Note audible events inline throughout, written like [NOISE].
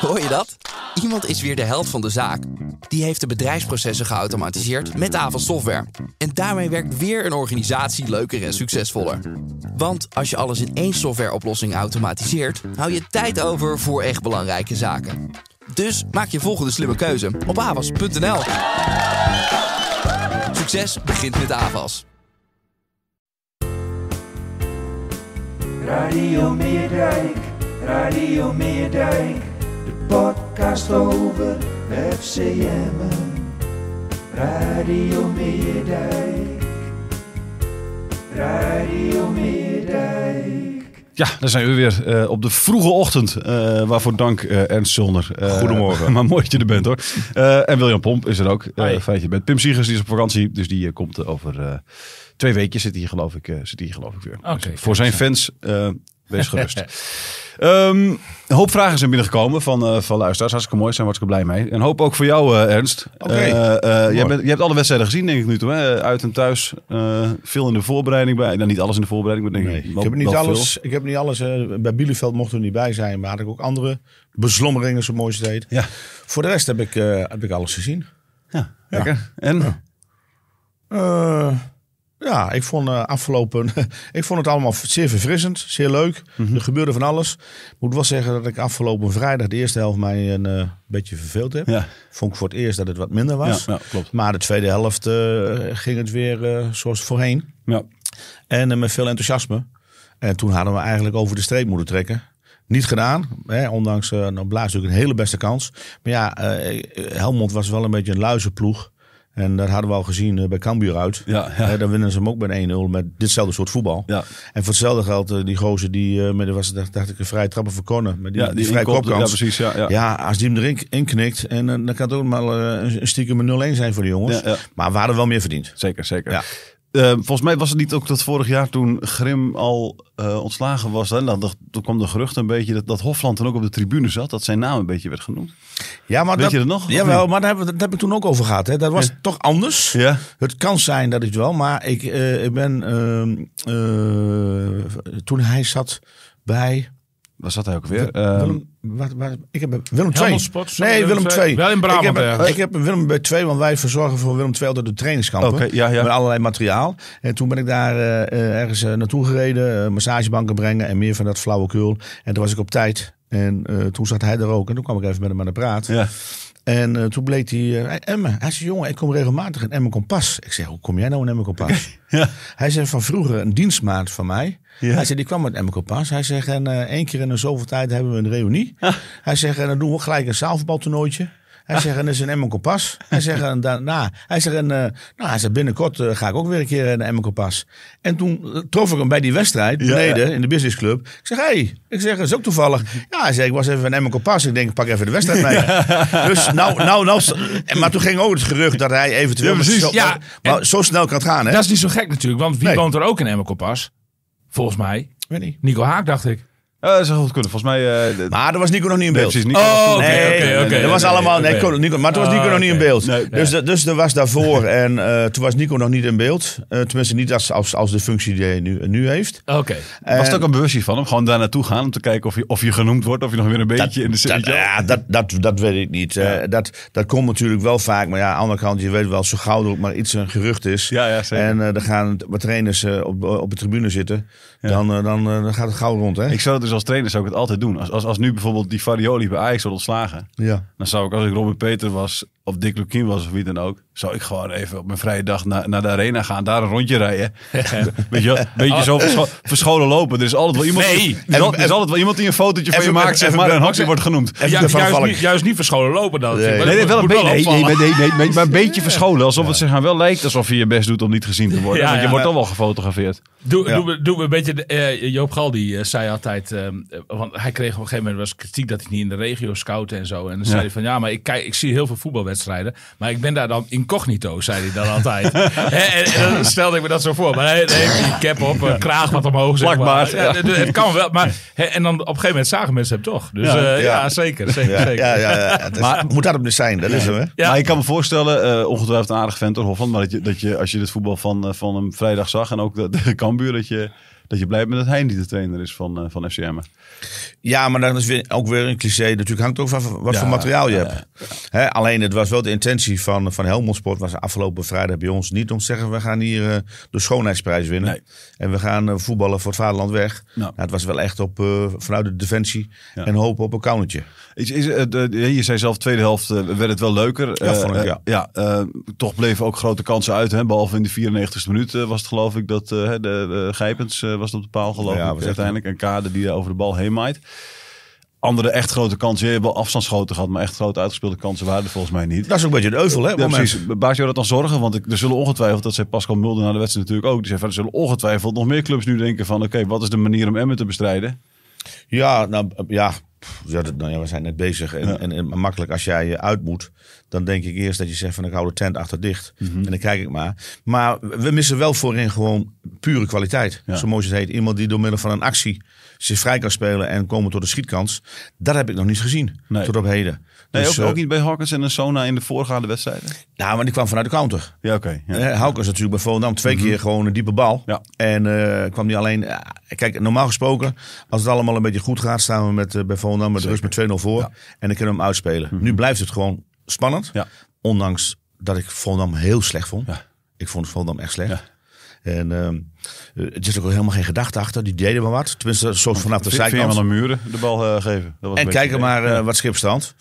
Hoor je dat? Iemand is weer de held van de zaak. Die heeft de bedrijfsprocessen geautomatiseerd met AVAS Software. En daarmee werkt weer een organisatie leuker en succesvoller. Want als je alles in één softwareoplossing automatiseert, hou je tijd over voor echt belangrijke zaken. Dus maak je volgende slimme keuze op avas.nl. Succes begint met Avas. Radio Meerdijk, Radio Meerdijk podcast over FCM. Radio Meerdijk. Radio Meerdijk. Ja, daar zijn we weer eh, op de vroege ochtend. Eh, waarvoor dank uh, Ernst Zulner. Goedemorgen. [LAUGHS] maar mooi dat je er bent hoor. en William Pomp is er ook. fijn dat je bent. Pim Siegers die is op vakantie. Dus die komt over twee weken zit hier geloof ik, zit hier, geloof ik weer. Oké. voor zijn fans Wees gerust. [LAUGHS] Ehm, een hoop vragen zijn binnengekomen van, uh, van luisteraars. Hartstikke mooi, zijn we hartstikke blij mee. En hoop ook voor jou, eh, Ernst. Oké. Okay. Uh, je, je, hebt alle wedstrijden gezien, denk ik nu toe. Uit en thuis. Eh, veel in de voorbereiding. Bij, dan nou, niet alles in de voorbereiding, maar denk ik, ik, heb niet alles, ik heb niet alles. bij Bielefeld mochten er niet bij zijn, maar had ik ook andere beslommeringen, zo mooi steed. Ja. Voor de rest heb ik, heb ik alles gezien. Ja, lekker. En? Ja, ik vond uh, afgelopen. [LAUGHS] ik vond het allemaal zeer verfrissend, zeer leuk. Mhm. Er gebeurde van alles. Ik moet wel zeggen dat ik afgelopen vrijdag de eerste helft mij eh, een eh, beetje verveeld heb. Vond ik voor het eerst dat het wat minder was. klopt. Maar de tweede helft ging het weer zoals voorheen. Ja. En met veel enthousiasme. En toen hadden we eigenlijk over de streep moeten trekken. Niet gedaan, hè, ondanks uh, nou, Blaas natuurlijk een hele beste kans. Maar ja, Helmond was wel een beetje een luizenploeg. En dat hadden we al gezien eh, bij Cambuur uit. Ja, ja. dan winnen ze hem ook bij 1-0 met ditzelfde soort voetbal. Ja. En voor hetzelfde geld, eh, die gozer die eh, met was, dacht ik, een vrije trappen voor Corner. Maar die, ja, die, vrije kopkans. Ja, precies. Ja, ja. ja, als die hem erin knikt en, dan kan het ook maar een stiekem een 0-1 zijn voor de jongens. Maar we hadden wel meer verdiend. Zeker, zeker. Ehm, volgens mij was het niet ook dat vorig jaar toen Grim al eh, ontslagen was. Hè? dan toen kwam de gerucht een beetje dat, dat Hofland dan ook op de tribune zat. Dat zijn naam een beetje werd genoemd. Ja, maar Weet dat, je dat nog? Jawel, maar daar, hebben, dat heb ik toen ook over gehad. Hè? Dat was toch anders. Ja. Het kan zijn dat ik het wel. Maar ik, eh, ik ben ehm, eh, toen hij zat bij was dat ook weer? Ehm, Willem, wat, wat, ik heb Willem 2. nee, Willem, 2. Wel in Brabant. Ik heb, ik heb Willem bij 2, want wij verzorgen voor Willem 2 door de trainingskampen. Met allerlei materiaal. En toen ben ik daar eh, eh, ergens eh, naartoe gereden. massagebanken brengen en meer van dat flauwekul. En toen was ik op tijd. En toen zat hij er ook. En toen kwam ik even met hem aan de praat. Ja. En eh, toen bleek hij, uh, eh, hij zei, jongen, ik kom regelmatig in Emme Kompas. Ik zeg, hoe kom jij nou in Emme Kompas? [LAUGHS] Hij zei, van vroeger een dienstmaat van mij. Hij zei, die kwam met Emme Kompas. Hij zegt, en eh, één keer in een zoveel tijd hebben we een reunie. Hij zegt, en dan doen we gelijk een zaalvoetbaltoernooitje. Hij zegt, dat is een Emmen Kompas. Hij zegt, en daarna. Nou, hij zegt, eh, nou, hij zegt, binnenkort eh, ga ik ook weer een keer eh, naar Emmen Kompas. En toen trof ik hem bij die wedstrijd beneden in de businessclub. Ik zeg, hey. Ik zeg, dat is ook toevallig. Ja, hij zei, ik was even in Emmen Kompas. Ik denk, ik pak even de wedstrijd mee. [LAUGHS] Dus nou, nou, nou. Maar toen ging ook het gerucht dat hij eventueel... Ja, zo, ja, maar zo snel kan het gaan, hè? Dat is niet zo gek natuurlijk, want wie woont er ook in Emmen Kompas? Volgens mij. Weet niet. Nico Haak, dacht ik. Ja, eh, dat goed kunnen. Volgens mij... Eh, maar er was Nico nog niet in beeld. Nee, oh, dus oké, nee, Dat dus was allemaal... Nee, Nico, maar toen was Nico nog niet in beeld. dus, dus er was daarvoor... en toen was Nico nog niet in beeld. tenminste, niet als, als, als de functie die hij nu, eh, nu heeft. Oké. Was het ook een bewustzijn van hem? Gewoon daar naartoe gaan om te kijken of je, of je genoemd wordt... of je nog weer een beetje in de zin... Ja, dat, dat, dat weet ik niet. dat, dat komt natuurlijk wel vaak. Maar ja, aan de andere kant, je weet wel... zo gauw er ook maar iets een gerucht is... Ja, ja, zeker. En er gaan wat trainers op, op de tribune zitten dan, eh, dan, eh, dan gaat het gauw rond. Hè? Ik zou het dus als trainer zou ik het altijd doen. Als, als, als nu bijvoorbeeld die Farioli bij Ajax wordt ontslagen, ja. dan zou ik als ik Robin Peter was of Dick Lukien was of wie dan ook, zou ik gewoon even op mijn vrije dag naar, naar de arena gaan, daar een rondje rijden. [LAUGHS] Weet je, beetje oh. zo verscholen lopen. Er is altijd wel iemand, er, is altijd wel iemand die een fotootje van je maakt, zeg maar, en Haxie wordt genoemd. juist, niet, verscholen lopen dan. Nee, wel een beetje, een beetje verscholen. Alsof het zich wel lijkt alsof je je best doet om niet gezien te worden. want je wordt dan wel gefotografeerd. Doe, doe, een beetje, eh, Joop Galdi eh, zei altijd, eh, want hij kreeg op een gegeven moment was kritiek dat hij niet in de regio scoutte en zo. En dan zei hij van, ja, maar ik, kijk, ik zie heel veel voetbalwedstrijden wedstrijden. Maar ik ben daar dan incognito, zei hij dan altijd. [LAUGHS] en, en, dan stelde ik me dat zo voor. Maar hij heeft die cap op, een kraag wat omhoog. Zeg maar. Ja, het, kan wel. Maar, en dan op een gegeven moment zagen mensen hem toch. Dus ja, zeker. Eh, zeker, zeker. Ja, ja, maar moet hem dus zijn, dat is hem. Hè? Maar ik kan me voorstellen, eh, ongetwijfeld een aardig vent hoor, Hofland. Maar dat je, dat je, als je het voetbal van, eh, van een vrijdag zag en ook de, de Kambuur, dat je dat je blijft bent dat hij niet de trainer is van, uh, van FCM. Ja, maar dat is weer, ook weer een cliché. Natuurlijk hangt ook van wat voor materiaal je hebt. alleen het was wel de intentie van, van Helmond Sport. Was afgelopen vrijdag bij ons niet om te zeggen. We gaan hier eh, de schoonheidsprijs winnen. En we gaan eh, voetballen voor het vaderland weg. Nou. het was wel echt op, vanuit de defensie. En hopen op een countertje. Is, is, de, je zei zelf tweede helft werd het wel leuker. Ja, toch bleven ook grote kansen uit. Hè? Behalve in de 94ste minuut was het geloof ik dat de, de Gijpens was het op de paal gelopen. ja, uiteindelijk. Een kade die over de bal heen maait. Andere echt grote kansen. Je hebt wel afstandsschoten gehad, maar echt grote uitgespeelde kansen waren er volgens mij niet. Dat is ook een beetje een euvel, hè? Ja, precies. Baas jou dat dan zorgen? Want ik, er zullen ongetwijfeld, dat ze Pascal Mulder naar de wedstrijd natuurlijk ook, die zei, er zullen ongetwijfeld nog meer clubs nu denken van, oké, wat is de manier om Emmen te bestrijden? Ja, nou ja, ja, dat, nou ja, we zijn net bezig. En, en, makkelijk als jij eh, uit moet, dan denk ik eerst dat je zegt van ik hou de tent achter dicht. Mhm. En dan kijk ik maar. Maar we missen wel voorin gewoon pure kwaliteit. Zo mooi het heet. Iemand die door middel van een actie zich vrij kan spelen en komen tot de schietkans. Dat heb ik nog niet gezien tot op heden. Nee, dus, ook, ook, eh, niet bij Hawkins en Sona in de voorgaande wedstrijden? Nou, maar die kwam vanuit de counter. Ja, oké. Okay, ja. Eh, natuurlijk bij Volendam twee mhm. keer gewoon een diepe bal. Ja. En eh, kwam die alleen... kijk, normaal gesproken, als het allemaal een beetje goed gaat... staan we met, uh, bij Volendam met de rust met 2-0 voor. Ja. En dan kunnen we hem uitspelen. Mhm. Nu blijft het gewoon spannend. Ondanks dat ik Volendam heel slecht vond. Ik vond Volendam echt slecht. En uh, het is ook helemaal geen gedachte achter. Die deden maar wat. Tenminste, een soort vanaf de zijkant. naar de muren de bal eh, geven. Dat was en kijken maar eh, wat schipstand.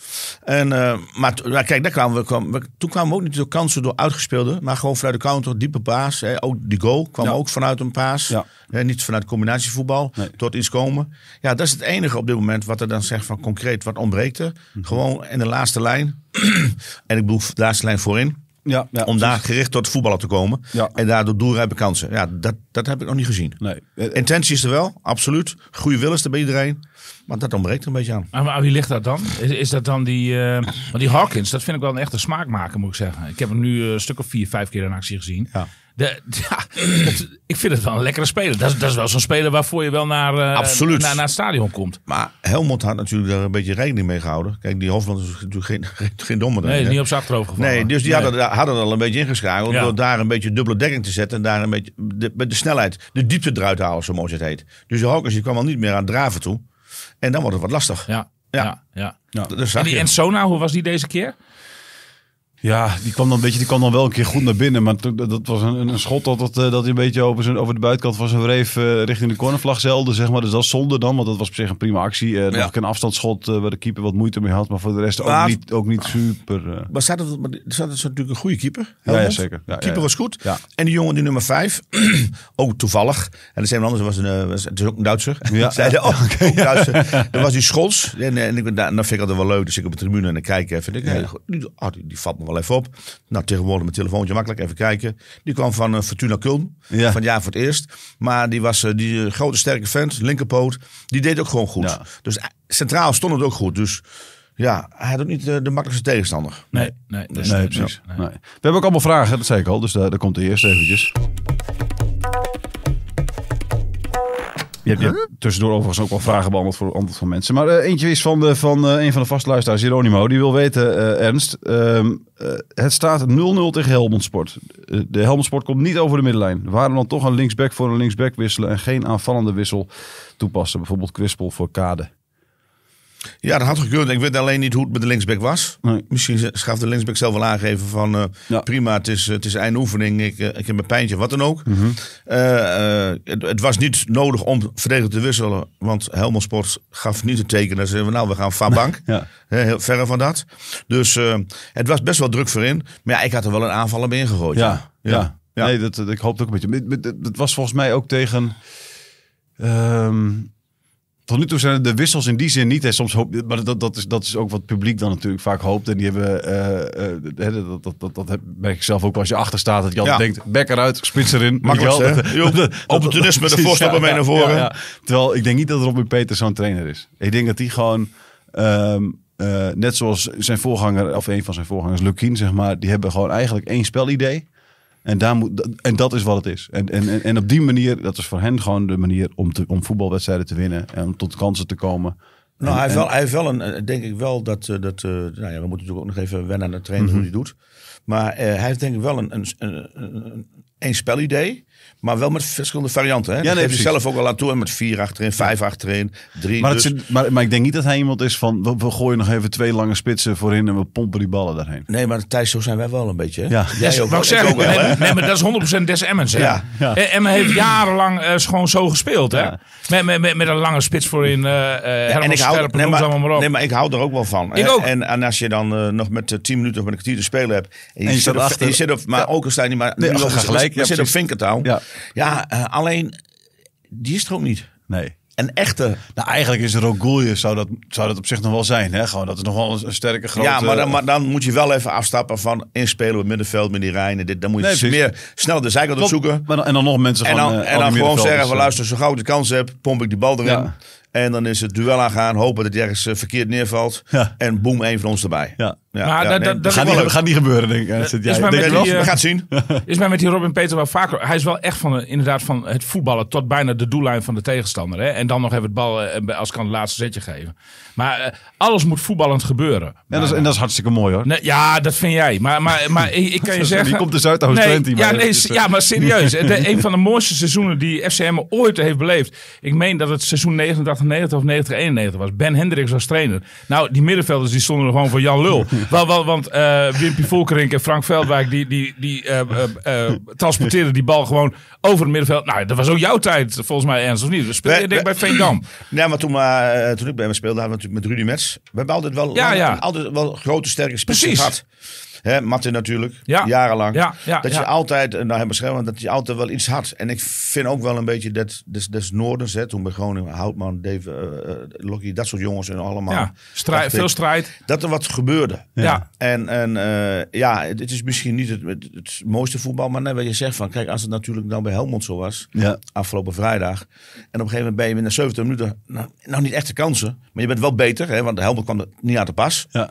En, eh, maar kijk, daar kwamen we, kwamen toen kwamen we ook niet door kansen door uitgespeelde. Maar gewoon vanuit de counter, diepe paas. Hè. Ook die goal kwam ook vanuit een paas. Hè, niet vanuit combinatievoetbal tot iets komen. Ja, dat is het enige op dit moment wat er dan zegt van concreet wat ontbreekt er. Mhm. Gewoon in de laatste lijn. [CLEARS THROAT] en ik bedoel de laatste lijn voorin. Ja, om daar gericht tot voetballen te komen. En daardoor doelrijpe kansen. Ja, dat, dat heb ik nog niet gezien. Nee. Eh, eh. Intentie is er wel, absoluut. Goede wil is er bij iedereen. Maar dat ontbreekt er een beetje aan. Maar, wie ligt dat dan? Is, is dat dan die, eh, want die Hawkins? Dat vind ik wel een echte smaakmaker, moet ik zeggen. Ik heb hem nu een stuk of vier, vijf keer in actie gezien. Ja. [LAUGHS] ik vind het wel een lekkere speler. Dat, dat is wel zo'n speler waarvoor je wel eh, naar, naar, het stadion komt. Maar Helmond had natuurlijk daar een beetje rekening mee gehouden. Kijk, die Hofman is natuurlijk geen, [LAUGHS] geen domme. Nee, niet op zijn achterhoofd gevallen. Nee, dus die Hadden, hadden al een beetje ingeschakeld. om Door daar een beetje dubbele dekking te zetten. En daar een beetje de, de snelheid, de diepte eruit te halen, zo mooi het heet. Dus de Hawkins die kwam al niet meer aan draven toe. En dan wordt het wat lastig. Ja, ja. ja, ja. ja. En die hoe was die deze keer? Ja, die kwam dan, weet je, die kwam dan wel een keer goed naar binnen. Maar dat was een, een schot dat, dat, eh, dat hij een beetje over, zijn, over de buitenkant was zijn reef eh, richting de cornervlag zelden, zeg maar. Dus dat zonde dan, want dat was op zich een prima actie. Uh, ja. Nog een afstandsschot waar de keeper wat moeite mee had. Maar voor de rest ook, niet, ook niet super. Maar staat het, maar het dus natuurlijk een goede keeper. Ja, zeker. Ja, keeper was goed. En die jongen, die nummer 5, [CLEARS THROAT] ook toevallig. En dat is anders, was een, was, het is ook een Duitser. Ja. [LAUGHS] Zeiden, oh, [LAUGHS] okay. Dan was die schots En, en, en, en, dat vind ik altijd wel leuk. Dus ik op de tribune en dan kijk even. ik, die, die, valt me wel even op. Nou, tegenwoordig mijn telefoontje makkelijk even kijken. Die kwam van uh, Fortuna Kulm. Ja. Van jaar voor het eerst. Maar die was eh, die eh, grote sterke vent, linkerpoot. Die deed ook gewoon goed. Dus centraal stond het ook goed. Dus ja, hij had ook niet de, makkelijkste tegenstander. Nee, nee, nee, precies. Nee. We hebben ook allemaal vragen, dat zei ik al. Dus daar, daar komt de eerste eventjes. Je hebt, tussendoor overigens ook wel vragen beantwoord voor antwoord van mensen. Maar eh, eentje is van, de, van eh, een van de vastluisteraars, Jeronimo. Die wil weten, eh, Ernst. Ehm, het staat 0-0 tegen Helmond Sport. de Helmond Sport komt niet over de middenlijn. Waarom dan toch een linksback voor een linksback wisselen en geen aanvallende wissel toepassen? Bijvoorbeeld Quispel voor Kade. Ja, dat had gekeurd Ik weet alleen niet hoe het met de linksback was. Nee. Misschien schaf de linksback zelf wel aangeven van eh, prima, het is, het is eindoefening. Ik, eh, ik heb een pijntje, wat dan ook. Mhm. Eh, het, was niet nodig om verdedigd te wisselen. Want Helmond Sport gaf niet het teken zeiden we nou, we gaan van bank. [LAUGHS] ja. Heel verre van dat. Dus het was best wel druk voor in. Maar ja, ik had er wel een aanval mee ingegooid. Ja, ja. nee, dat, ik hoop ook een beetje. Het was volgens mij ook tegen... Ehm, tot nu toe zijn de wissels in die zin niet. Hè. Soms hoop, maar dat, dat, is, dat is ook wat het publiek dan natuurlijk vaak hoopt. En die hebben, eh, eh, eh, dat, dat, dat, dat merk ik zelf ook als je achter staat. Dat je altijd denkt, bek eruit, spits erin. [LAUGHS] Makkelijk [LAUGHS] Opportunisme, de [LAUGHS] voorstappen mee naar voren. Terwijl ik denk niet dat Robin Peters zo'n trainer is. Ik denk dat hij gewoon... Ehm, net zoals zijn voorganger, of een van zijn voorgangers, Lukien, zeg maar, die hebben gewoon eigenlijk één spelidee. En, daar moet, en dat is wat het is. En, en, en op die manier, dat is voor hen gewoon de manier om, te, om voetbalwedstrijden te winnen en om tot kansen te komen. Nou, hij, heeft wel, hij heeft wel een, eh, denk ik wel dat, eh, dat eh, nou ja, we moeten natuurlijk ook nog even wennen aan de trainer mm hoe mhm. hij doet. Maar hij heeft denk ik wel een, een, een, één spelidee. Maar wel met verschillende varianten. Hè? Ja, nee, heeft zelf ook al laten toe. met vier achterin, vijf achterin, drie. Dus- maar, maar, ik denk niet dat hij iemand is van... We, gooien nog even twee lange spitsen voorin en we pompen die ballen daarheen. Nee, maar Thijs, zo zijn wij wel een beetje. Ja. ook, wel, zeggen, ook wel, nee, maar dat is 100% des Emmens. Hè? Ja. ja. Eh, heeft jarenlang uh, gewoon zo gespeeld. Hè? Met, met, met, een lange spits voorin. Eh, en ik hou, nee, maar, nee, maar ik hou er ook wel van. Ik ook. En, als je dan nog met tien minuten of met een kwartier te spelen hebt... En je, en zit achter, zit maar ook al sta je niet maar... Nee, gelijk je zit op vinkertouw. Ja, ja eh, alleen die is er ook niet. Nee. Een echte. Nou, eigenlijk is Rogulje, zou dat, zou dat op zich nog wel zijn. Hè? Gewoon, dat is nog wel een, sterke grote... Ja, maar dan, dan, moet je wel even afstappen van inspelen op middenveld met die Rijn. dit, dan moet je meer snel de zijkant opzoeken. Maar en dan nog mensen en dan, eh, en dan gewoon zeggen van eh. luister, zo gauw ik de kans heb, pomp ik die bal erin. En dan is het duel aangaan, hopen dat het ergens verkeerd neervalt. En boem, één van ons erbij. Ja. Ja, dat, dat, gaat, niet, gebeuren, denk ik. ja, eh, is denk die, wel, we gaan het zien. Eh, is mij met die Robin Peter wel vaker. Hij is wel echt van, inderdaad van het voetballen tot bijna de doellijn van de tegenstander. Hè? En dan nog even het bal eh, als kan het laatste zetje geven. Maar alles moet voetballend gebeuren. en dat is hartstikke mooi hoor. Nee, ja, dat vind jij. Maar, maar, maar ik, kan je [LAUGHS] zeggen... Die komt dus uit de nee, ja, nee, ja, maar serieus. [LAUGHS] een van de mooiste seizoenen die FCM ooit heeft beleefd. Ik meen dat het seizoen 89-90 of 90-91 was. Ben Hendricks was trainer. Nou, die middenvelders die stonden er gewoon voor Jan Lul. [LAUGHS] want want, eh, want Wimpy Volkerink en Frank Veldwijk, die, die, die eh, eh, transporteerden die bal gewoon over het middenveld. Nou, dat was ook jouw tijd, volgens mij, Ernst, of niet? We speelden denk bij Veendam. Nee, [CLEARS THROAT] maar toen, toen ik bij hem speelde, hadden we natuurlijk met Rudy Mets. We hebben altijd wel, altijd wel grote, sterke spelers. gehad. Precies. Hè, natuurlijk, jarenlang. dat je altijd, en eh, nou, daar hebben we schermen, dat je altijd wel iets had. En ik vind ook wel een beetje dat des, des Noordens, hè, toen bij Groningen, Houtman, Dave, uh, dat soort jongens en allemaal. veel strijd. Dat er wat gebeurde. Ja. En, en ja, het, is misschien niet het, het, mooiste voetbal, maar net wat je zegt van, kijk, als het natuurlijk dan bij Helmond zo was, afgelopen vrijdag. En op een gegeven moment ben je in de 70 minuten, nou, nou niet echt de kansen, maar je bent wel beter, hè, want Helmond kwam er niet aan de pas. Ja.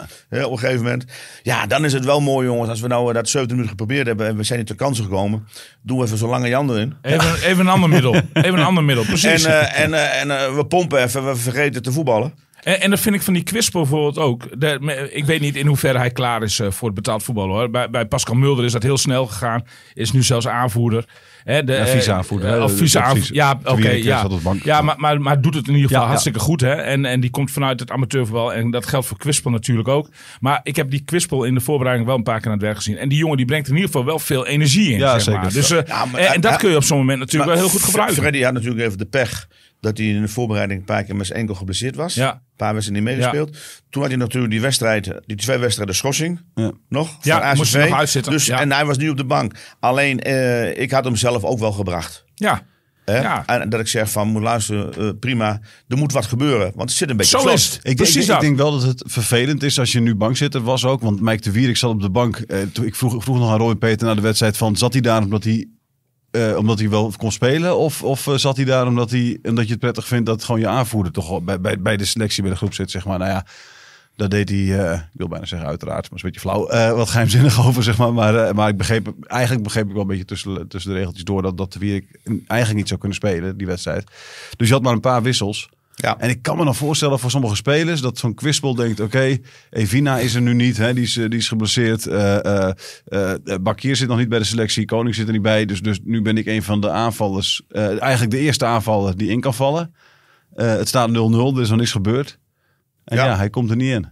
op een gegeven moment. Ja, dan is het wel mooi, jongens. Als we nou eh, dat 17 minuten geprobeerd hebben en we zijn niet de kansen gekomen, doen we even zo'n lange Jan erin. Even, even een ander middel. [LAUGHS] Even een ander middel, eh, precies. En, eh, en, en we pompen even, we vergeten te voetballen. En, en dat vind ik van die quiz bijvoorbeeld ook. De, ik weet niet in hoeverre hij klaar is voor het betaald voetballen. hoor. Bij, bij Pascal Mulder is dat heel snel gegaan. Is nu zelfs aanvoerder. Hè, de, ja, eh, eh, visa Ja, oké. ja, ja maar, maar, maar doet het in ieder geval hartstikke goed. Hè? En, en die komt vanuit het amateurvoetbal. En dat geldt voor Quispel natuurlijk ook. Maar ik heb die Quispel in de voorbereiding wel een paar keer aan het werk gezien. En die jongen die brengt in ieder geval wel veel energie in. Ja, zeg maar. Dus, eh, en, dat kun je op zo'n moment natuurlijk wel heel goed gebruiken. Freddy had natuurlijk even de pech dat hij in de voorbereiding een paar keer met zijn enkel geblesseerd was. Ja. Een paar wedstrijden niet meegespeeld. Toen had hij natuurlijk die wedstrijd, die twee wedstrijden schorsing ja. nog. Ja, moest nog uitzitten. Dus, En hij was nu op de bank. Alleen, ik had hem zelf zelf ook wel gebracht. Ja. Hè? En dat ik zeg van, moet luisteren, eh, prima. Er moet wat gebeuren, want het zit een beetje Zo ik, Precies denk wel dat het vervelend is als je nu bang zit. Dat was ook, want Mike de ik zat op de bank. Eh, ik vroeg, vroeg nog aan Roy Peter naar de wedstrijd van, zat hij daar omdat hij... Eh, omdat hij wel kon spelen? Of, of zat hij daar omdat, hij, omdat je het prettig vindt dat gewoon je aanvoerder toch bij, bij de selectie, bij de groep zit? Zeg maar. Nou ja, dat deed hij, eh, ik wil bijna zeggen uiteraard, maar een beetje flauw, eh, wat geheimzinnig [LAUGHS] over, zeg maar. Maar, eh, maar ik begreep, eigenlijk begreep ik wel een beetje tussen, tussen de regeltjes door dat, dat eigenlijk niet zou kunnen spelen, die wedstrijd. Dus je had maar een paar wissels. Ja. En ik kan me nog voorstellen voor sommige spelers dat zo'n kwispel denkt: oké, Evina is er nu niet, hè, die, is, die is geblesseerd. Uh, Bakier zit nog niet bij de selectie, Koning zit er niet bij. Dus, dus nu ben ik een van de aanvallers, eigenlijk de eerste aanvaller die in kan vallen. het staat 0-0, er is nog niks gebeurd. En ja. hij komt er niet in.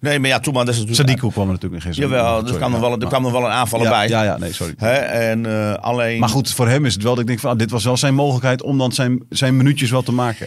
Nee, maar ja, toen maar dat Sadiku kwam er natuurlijk nog eens. Jawel, er dus kwam, er, wel, er kwam er wel een aanvaller bij. Ja, ja, nee, sorry. Hè? En, eh, alleen... Maar goed, voor hem is het wel dat ik denk van... Ah, dit was wel zijn mogelijkheid om dan zijn, zijn minuutjes wel te maken.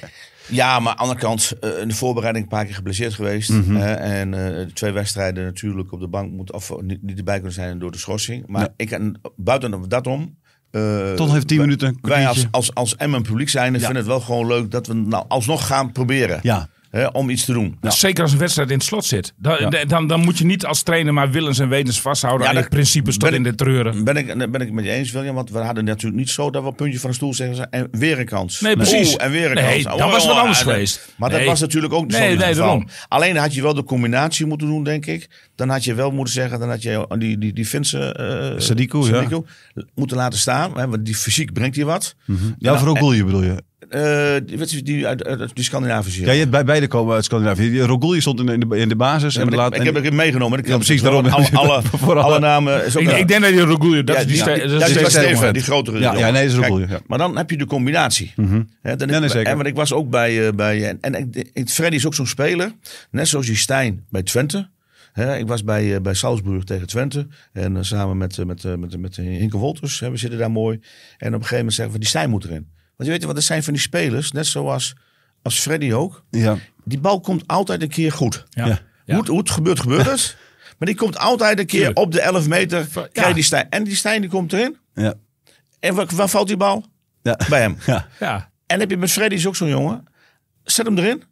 Ja, maar aan de andere kant, eh, in de voorbereiding een paar keer geblesseerd geweest. Mhm. hè? En eh, twee wedstrijden natuurlijk op de bank moet af, niet, erbij kunnen zijn door de schorsing. Maar ik ik, buiten dat om, uh, Tot heeft 10 minuten. Wij als, als, als Emmen publiek zijn, ja. vinden het wel gewoon leuk dat we nou alsnog gaan proberen. Ja, om iets te doen. Nou. Zeker als een wedstrijd in het slot zit. Dan, dan, dan, moet je niet als trainer maar willens en wetens vasthouden aan de principes tot in de treuren. Ben ik, ben ik met je eens, William. Want we hadden natuurlijk niet zo dat we een puntje van een stoel zeggen en weer een kans. Nee, precies. en weer een nee, kans. dat was oh, wel anders geweest. Maar dat was natuurlijk ook zo nee, nee, daarom. Alleen had je wel de combinatie moeten doen, denk ik. Dan had je wel moeten zeggen, dan had je die, die, die Finse uh, Sadiku, moeten laten staan. want die fysiek brengt hij wat. Mm -hmm. Ja, nou, vooral goal je bedoel je? Eh, die die die Scandinavische. Ja, je hebt bij beide komen uit Scandinavië. Rogulje stond in de, in de basis. en ik, laat, ik heb hem meegenomen. Ik ja, precies daarom. [LAUGHS] Alle, alle, namen. ik, denk dat die Rogulje, dat ja, is die, ja, die, dat is Steven, die grotere. Ja, nee, dat is Rogulje. Maar dan heb je de combinatie. Mm -hmm. He, dan ik, En want ik was ook bij. Eh, bij eh, en, en, en Freddy is ook zo'n speler. Net zoals die Stijn bij Twente. He, ik was bij, bij Salzburg tegen Twente. En samen met, met, met, met, met Hinke Wolters. He, we zitten daar mooi. En op een gegeven moment zeggen we: die Stijn moet erin. Want je weet wat, er zijn van die spelers, net zoals als Freddy ook. Ja. Die bal komt altijd een keer goed. Ja. ja. Hoe, het, gebeurt, gebeurt het. [LAUGHS] maar die komt altijd een keer op de 11 meter. Die En die Stijn die komt erin. Ja. En waar, valt die bal? Ja. Bij hem. Ja. ja. En heb je met Freddy ook zo'n jongen. Zet hem erin.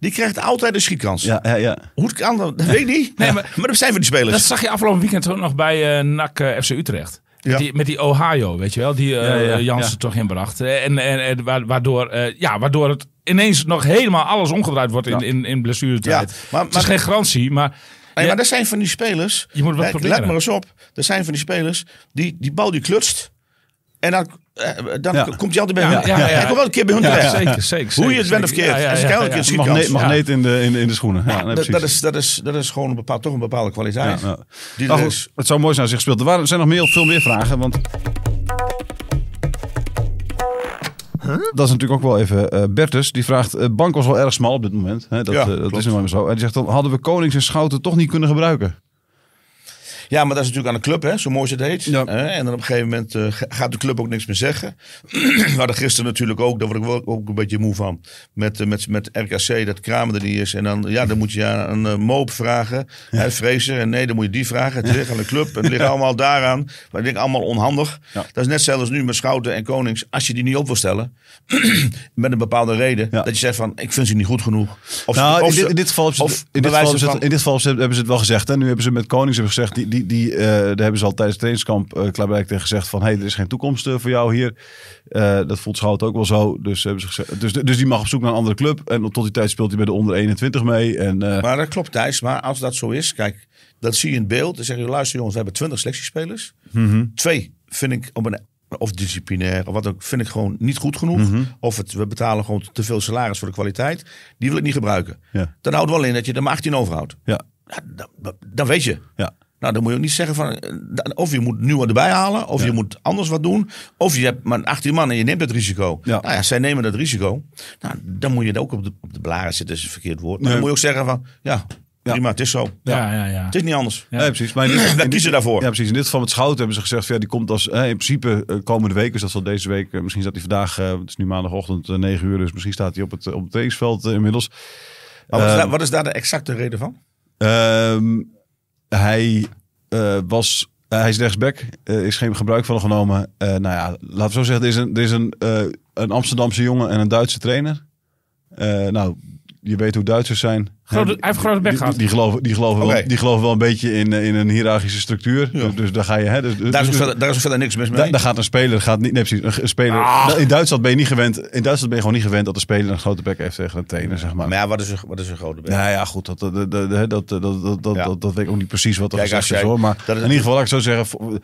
Die krijgt altijd een schietkans. Ja, ja, ja. Hoe het kan, dat weet ik niet. Nee, maar, maar dat zijn van die spelers. Dat zag je afgelopen weekend ook nog bij eh, NAC eh, FC Utrecht. Met, die, met die Ohio, weet je wel, die uh, eh, Jansen toch inbracht. Eh, en, en, en waardoor, eh, ja, waardoor het ineens nog helemaal alles omgedraaid wordt in, in, in blessuretijd. Ja, maar, het is geen garantie, maar... Nee, maar er zijn van die spelers... Je moet wat Let maar eens op. Er zijn van die spelers die die bal die klutst. En dan eh, dan komt hij altijd bij hun. Ja, ja, Hij komt wel een keer bij hun terecht. Zeker, zeker, Hoe je het bent of keert. Magneet, magneet in, de, in, in de schoenen. dat, is, dat, is, dat is gewoon een bepaald, toch een bepaalde kwaliteit. het zou mooi zijn als je gespeeld. Er, zijn nog meer, veel meer vragen. Want dat is natuurlijk ook wel even. Uh, Bertus die vraagt: uh, bank was wel erg smal op dit moment. Hè? Dat, is nu maar zo. Hij zegt dan: hadden we konings en schouten toch niet kunnen gebruiken? Ja, maar dat is natuurlijk aan de club, hè, zo mooi ze het heet. en dan op een gegeven moment eh, gaat de club ook niks meer zeggen. [CLEARS THROAT] we hadden gisteren natuurlijk ook, daar word ik ook, een beetje moe van. Met, eh, met, met RKC, dat Kramer er niet is. En dan, ja, dan moet je aan een eh, moop vragen. Ja. En nee, dan moet je die vragen. Het ligt aan de club. het ligt allemaal daaraan. Maar het ik allemaal onhandig. Dat is net zelfs nu met Schouten en Konings. Als je die niet op wil stellen, [CLEARS THROAT] met een bepaalde reden. Dat je zegt van, ik vind ze niet goed genoeg. Of, nou, in, dit, geval, hebben ze het wel gezegd. Hè? Nu hebben ze met Konings hebben gezegd, die, die die, eh, daar hebben ze al tijdens het trainingskamp uh, tegen gezegd van... hé, hey, er is geen toekomst eh, voor jou hier. dat voelt Schout ook wel zo. Dus, hebben ze gezegd, dus, dus die mag op zoek naar een andere club. En tot die tijd speelt hij bij de onder 21 mee. En, Maar dat klopt Thijs. Maar als dat zo is, kijk, dat zie je in beeld. Dan zeg je, luister jongens, we hebben 20 selectiespelers. Mm Twee vind ik op een of disciplinair, of wat ook, vind ik gewoon niet goed genoeg. Mhm. Of het, we betalen gewoon te veel salaris voor de kwaliteit. Die wil ik niet gebruiken. Ja. Dan houdt wel in dat je de maar 18 overhoudt. Ja. Dan, dan weet je. Ja. Nou, dan moet je ook niet zeggen van. Eh, of je moet nieuwe erbij halen, of je moet anders wat doen. Of je hebt maar 18 man en je neemt het risico. Ja. Nou ja, zij nemen dat risico. Nou, dan moet je het ook op de, op de blaren zitten, is een verkeerd woord. Maar dan moet je ook zeggen van. Ja, Prima, het is zo. Ja, ja, ja. Het is niet anders. Ja. precies. Maar dit, [CLEARS THROAT] kiezen daarvoor. Ja, precies. In dit geval met Schouten hebben ze gezegd... Ja, die komt als, in principe eh, komende week. Dus dat zal deze week... Eh, misschien staat hij vandaag... het is nu maandagochtend 9 uur. Dus misschien staat hij op het, op het inmiddels. wat, is daar, wat is daar de exacte reden van? Ehm. Hij eh, was. Eh, hij is rechtsback, uh, is geen gebruik van genomen. nou ja, laten we zo zeggen, er is een, er is een, een Amsterdamse jongen en een Duitse trainer. nou, je weet hoe Duitsers zijn. Grote, hij heeft grote bek gehad. Die, die, geloven, die, geloven okay. wel, die geloven wel een beetje in, in een hiërarchische structuur. Ja. Dus, dus, daar ga je. Hè, dus, daar, is dus, verder, daar is verder niks mis mee. daar gaat een speler. Gaat niet, nee, precies, een speler ah. In Duitsland ben je niet gewend. In Duitsland ben je gewoon niet gewend dat de speler een grote bek heeft tegen een trainer. Zeg maar. maar ja, wat is, een, wat is een grote bek? Nou ja, goed. Dat, dat, dat, dat, dat, dat, ja. dat, dat weet ik ook niet precies wat dat is. Hoor, maar in ieder geval, laat ik zo zeggen. Voor,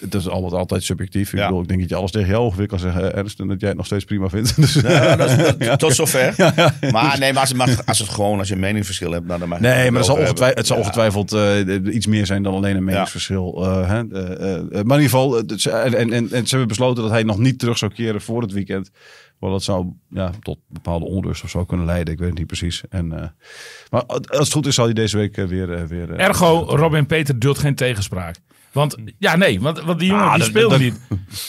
het is allemaal altijd subjectief. Ik bedoel, ik denk dat je alles tegen jou ongeveer kan zeggen, eh, Ernst, en dat jij het nog steeds prima vindt. Nou, [LAUGHS] dus, dat Tot zover. maar nee, maar als, als, het gewoon, als je een meningsverschil hebt, nou, dan mag Nee, maar het zal, ongetwijfeld, het zal ongetwijfeld eh, iets meer zijn dan alleen een meningsverschil. Eh, hè? maar in ieder geval, en, en, en, ze hebben besloten dat hij nog niet terug zou keren voor het weekend. Want dat zou ja, tot bepaalde onrust of zo kunnen leiden. Ik weet het niet precies. En, maar als het goed is, zal hij deze week weer... weer Ergo, Robin Peter duurt geen tegenspraak. Want hm. ja, nee, want, want die jongen ah, die dat, speelde niet.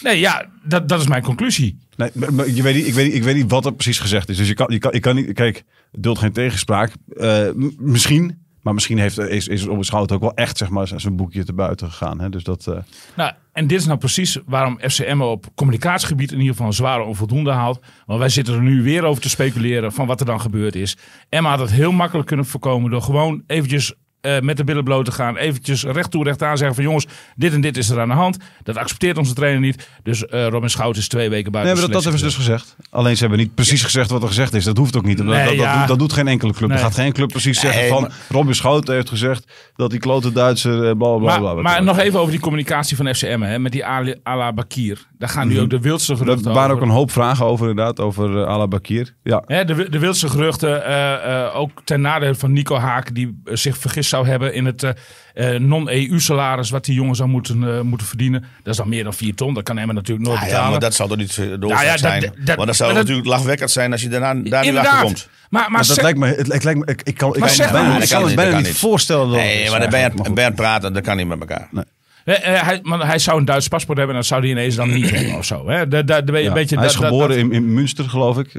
Nee, ja, dat, dat is mijn conclusie. Nee, je weet niet, ik, weet niet, ik weet niet wat er precies gezegd is. Dus je kan, je kan, ik kan niet, kijk, duld geen tegenspraak. Eh, misschien, maar misschien heeft, is, is het schouder ook wel echt zeg maar, zijn boekje te buiten gegaan. Hè? Dus dat, eh, nou, en dit is nou precies waarom FCM op communicatiegebied in ieder geval een zware onvoldoende haalt. Want wij zitten er nu weer over te speculeren van wat er dan gebeurd is. Emma had het heel makkelijk kunnen voorkomen door gewoon eventjes eh, met de billen bloot te gaan. Eventjes recht toe, recht aan zeggen van jongens, dit en dit is er aan de hand. Dat accepteert onze trainer niet. Dus eh, Robin Schout is twee weken buiten. Nee, dat, hebben ze dus gezegd. Alleen ze hebben niet precies gezegd wat er gezegd is. Dat hoeft ook niet. dat, doet, dat, doet, geen enkele club. Dat Er gaat geen club precies zeggen van Robin Schout heeft gezegd dat die klote Duitser eh, bla bla bla. Maar, maar nog even over die communicatie van FCM hè, met die Ala Bakir. Daar gaan nu mhm. ook de wildste geruchten Er waren ook een hoop vragen over inderdaad, over Ala Bakir. Ja. de, de wildste geruchten, ook ten nadele van Nico Haak die zich vergist zou hebben in het eh, eh, non-EU-salaris wat die jongen zou moeten, eh, moeten verdienen. Dat is dan meer dan 4 ton. Dat kan hem natuurlijk nooit aan. Ah, betalen. Ja, maar dat zal toch niet door nou ja, zijn. Dat, dat, dat zou natuurlijk lachwekkend zijn als je daarna daar nu komt. Maar, maar dat lijkt me, het, lijkt me, ik, kan, ik, kan, bijna, ik kan het bijna niet voorstellen. Nee, maar Bert, Bert praten, dat kan niet met elkaar. Nee. hij, maar hij zou een Duits paspoort hebben en dan zou hij ineens dan niet hebben of zo. Hè? beetje, hij is geboren in, in, Münster, geloof ik.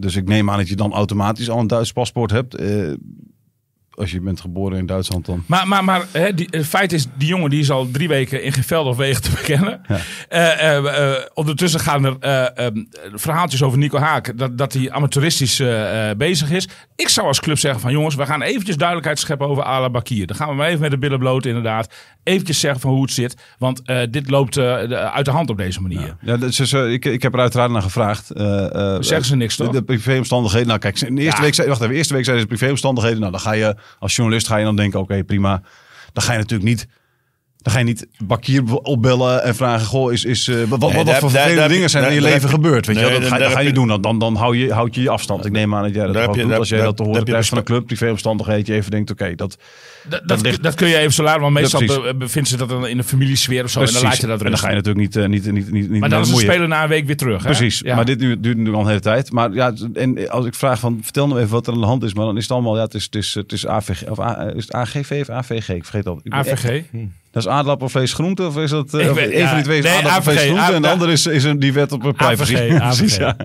dus ik neem aan dat je dan automatisch al een Duits paspoort hebt als je bent geboren in Duitsland dan. Maar, maar, maar hè, die, het feit is, die jongen die is al drie weken in geveld of wegen te bekennen. Eh, eh, eh, ondertussen gaan er ehm, verhaaltjes over Nico Haak, dat, dat hij amateuristisch bezig is. Ik zou als club zeggen van jongens, we gaan eventjes duidelijkheid scheppen over Ala Bakir. Dan gaan we maar even met de billen bloot inderdaad. Eventjes zeggen van hoe het zit, want dit loopt uit de hand op deze manier. Ja, dus, ik, ik heb er uiteraard naar gevraagd. zeggen ze niks toch? De, privéomstandigheden, nou kijk, in de eerste, week, wacht even, de eerste week zijn ze privéomstandigheden, nou dan ga je als journalist ga je dan denken, oké, prima. Dan ga je natuurlijk niet dan ga je niet Bakir opbellen en vragen: Goh, is, is, eh, wat, wat, voor vele dingen zijn in je leven gebeurd? Weet je, dat, ga, je doen. Dan, dan, dan hou je, houd je je afstand. Ik neem aan dat jij dat ook Als jij dat te horen dus krijgt van een club, privéomstandigheden, je even denkt: Oké, dat, dat, dat, kun je even zo laten. Want meestal bevindt ze dat dan in een familiesfeer of zo. En dan laat je dat dan ga je natuurlijk niet. Uh, niet, niet, niet maar dan is de speler na een week weer terug. Hè? Precies. Maar dit nu, duurt nu al een hele tijd. Maar ja, en als ik vraag: van, Vertel nou even wat er aan de hand is. Maar dan is het allemaal: ja, het is, het is, het is, AVG, of, is het AGV of AVG? Ik vergeet al. AVG. Hm. Dat is aardappelvlees groente of is dat... Uh, een van die twee is nee, aardappelvlees groente en de is, is een, die wet op een privacy. AVG, [LAUGHS] dus ja.